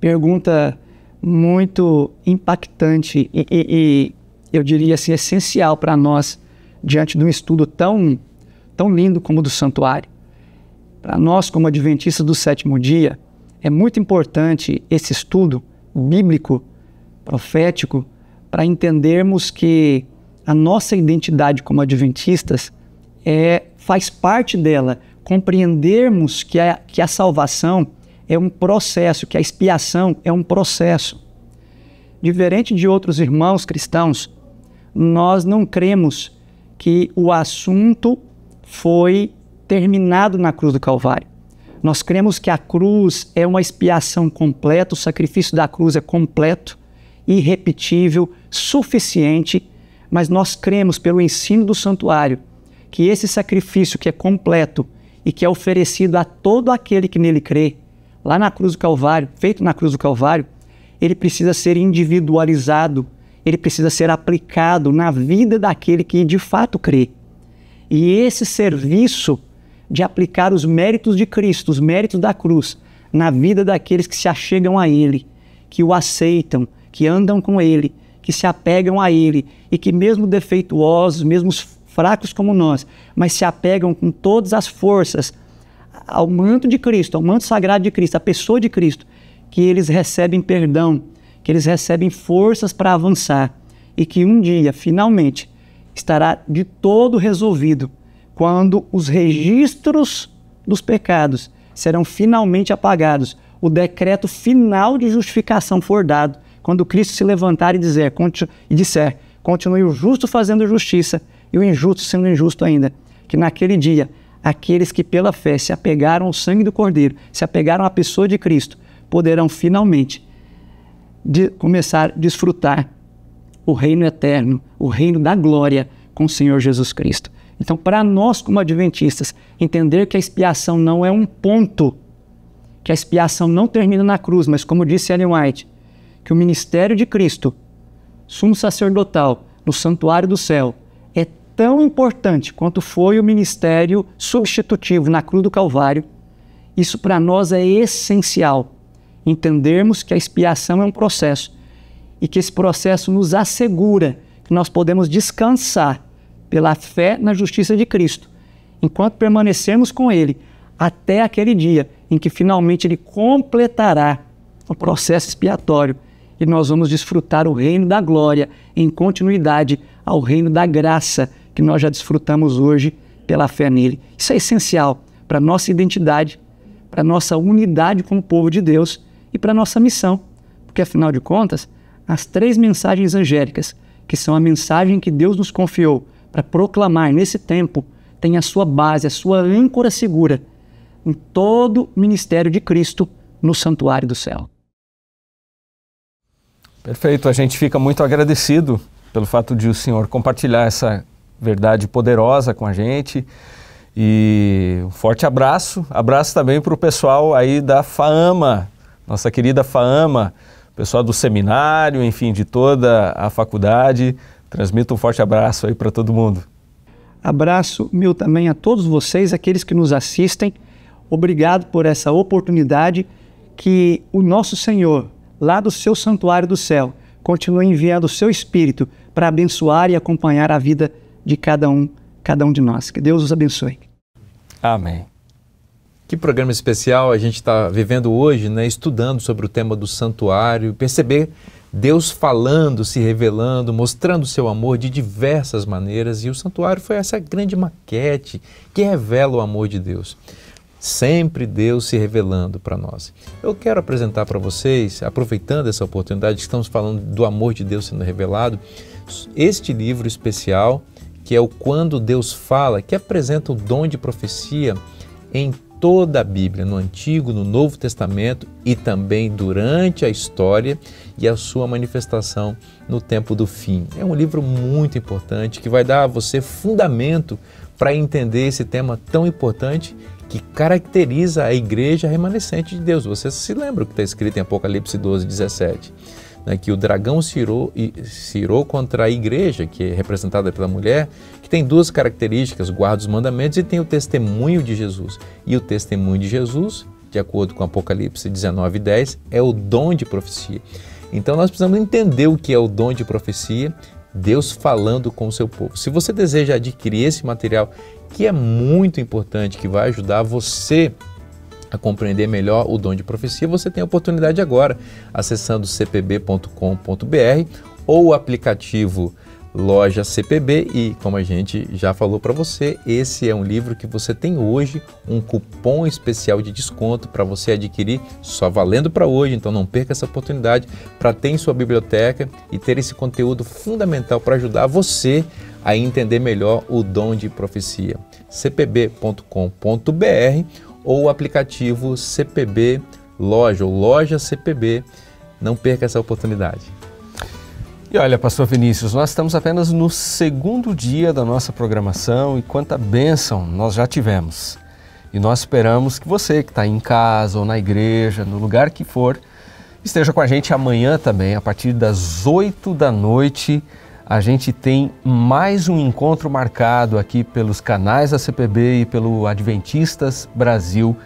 pergunta muito impactante e, e, e eu diria assim, essencial para nós diante de um estudo tão, tão lindo como o do santuário. Para nós, como adventistas do sétimo dia, é muito importante esse estudo bíblico, profético, para entendermos que a nossa identidade como adventistas é, faz parte dela, compreendermos que a, que a salvação é um processo, que a expiação é um processo. Diferente de outros irmãos cristãos, nós não cremos que o assunto foi terminado na cruz do Calvário. Nós cremos que a cruz é uma expiação completa, o sacrifício da cruz é completo, irrepetível, suficiente, mas nós cremos pelo ensino do santuário que esse sacrifício que é completo e que é oferecido a todo aquele que nele crê, lá na cruz do Calvário, feito na cruz do Calvário, ele precisa ser individualizado, ele precisa ser aplicado na vida daquele que de fato crê. E esse serviço de aplicar os méritos de Cristo, os méritos da cruz, na vida daqueles que se achegam a Ele, que o aceitam, que andam com Ele, que se apegam a Ele e que, mesmo defeituosos, mesmo fracos como nós, mas se apegam com todas as forças ao manto de Cristo, ao manto sagrado de Cristo, à pessoa de Cristo, que eles recebem perdão, que eles recebem forças para avançar e que um dia, finalmente, estará de todo resolvido quando os registros dos pecados serão finalmente apagados, o decreto final de justificação for dado, quando Cristo se levantar e dizer, e disser, continue o justo fazendo justiça e o injusto sendo injusto ainda, que naquele dia aqueles que pela fé se apegaram ao sangue do Cordeiro, se apegaram à pessoa de Cristo, poderão finalmente de começar a desfrutar o reino eterno, o reino da glória com o Senhor Jesus Cristo. Então, para nós como adventistas, entender que a expiação não é um ponto, que a expiação não termina na cruz, mas como disse Ellen White, que o ministério de Cristo, sumo sacerdotal, no santuário do céu, tão importante quanto foi o ministério substitutivo na cruz do Calvário, isso para nós é essencial. Entendermos que a expiação é um processo e que esse processo nos assegura que nós podemos descansar pela fé na justiça de Cristo, enquanto permanecermos com Ele até aquele dia em que finalmente Ele completará o processo expiatório e nós vamos desfrutar o reino da glória em continuidade ao reino da graça que nós já desfrutamos hoje pela fé nele. Isso é essencial para a nossa identidade, para a nossa unidade como povo de Deus e para a nossa missão. Porque, afinal de contas, as três mensagens angélicas, que são a mensagem que Deus nos confiou para proclamar nesse tempo, têm a sua base, a sua âncora segura em todo o ministério de Cristo no santuário do céu.
Perfeito, a gente fica muito agradecido pelo fato de o senhor compartilhar essa verdade poderosa com a gente. E um forte abraço. Abraço também para o pessoal aí da FAAMA, nossa querida FAAMA, pessoal do seminário, enfim, de toda a faculdade. Transmito um forte abraço aí para todo mundo. Abraço
meu também a todos vocês, aqueles que nos assistem. Obrigado por essa oportunidade que o nosso Senhor, lá do seu santuário do céu, continue enviando o seu espírito para abençoar e acompanhar a vida de de cada um, cada um de nós. Que Deus os abençoe.
Amém. Que programa especial a gente está vivendo hoje, né? Estudando sobre o tema do santuário, perceber Deus falando, se revelando, mostrando o seu amor de diversas maneiras, e o santuário foi essa grande maquete que revela o amor de Deus. Sempre Deus se revelando para nós. Eu quero apresentar para vocês, aproveitando essa oportunidade, estamos falando do amor de Deus sendo revelado, este livro especial que é o Quando Deus Fala, que apresenta o dom de profecia em toda a Bíblia, no Antigo, no Novo Testamento e também durante a história e a sua manifestação no tempo do fim. É um livro muito importante que vai dar a você fundamento para entender esse tema tão importante que caracteriza a igreja remanescente de Deus. Você se lembra o que está escrito em Apocalipse 12, 17? né, que o dragão se irou, se contra a igreja, que é representada pela mulher, que tem duas características: guarda os mandamentos e tem o testemunho de Jesus. E o testemunho de Jesus, de acordo com Apocalipse 19, 10, é o dom de profecia. Então nós precisamos entender o que é o dom de profecia, Deus falando com o seu povo. Se você deseja adquirir esse material, que é muito importante, que vai ajudar você a compreender melhor o dom de profecia, você tem a oportunidade agora acessando cpb.com.br ou o aplicativo Loja CPB e como a gente já falou para você, esse é um livro que você tem hoje um cupom especial de desconto para você adquirir só valendo para hoje, então não perca essa oportunidade para ter em sua biblioteca e ter esse conteúdo fundamental para ajudar você a entender melhor o dom de profecia. cpb.com.br ou o aplicativo CPB Loja ou Loja CPB. Não perca essa oportunidade.
E olha, Pastor Vinícius, nós estamos apenas no segundo dia da nossa programação e quanta bênção nós já tivemos. E nós esperamos que você que está em casa ou na igreja, no lugar que for, esteja com a gente amanhã também, a partir das 8 da noite a gente tem mais um encontro marcado aqui pelos canais da CPB e pelo Adventistas Brasil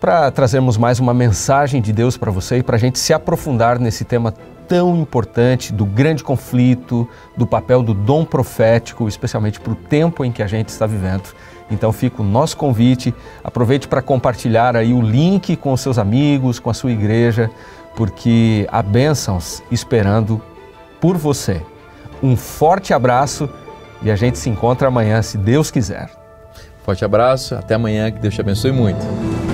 para trazermos mais uma mensagem de Deus para você e para a gente se aprofundar nesse tema tão importante do grande conflito, do papel do dom profético, especialmente para o tempo em que a gente está vivendo. Então fica o nosso convite, aproveite para compartilhar aí o link com os seus amigos, com a sua igreja, porque há bênçãos esperando por você. Um forte abraço e a gente se encontra amanhã, se Deus
quiser. Forte abraço, até amanhã, que Deus te abençoe muito.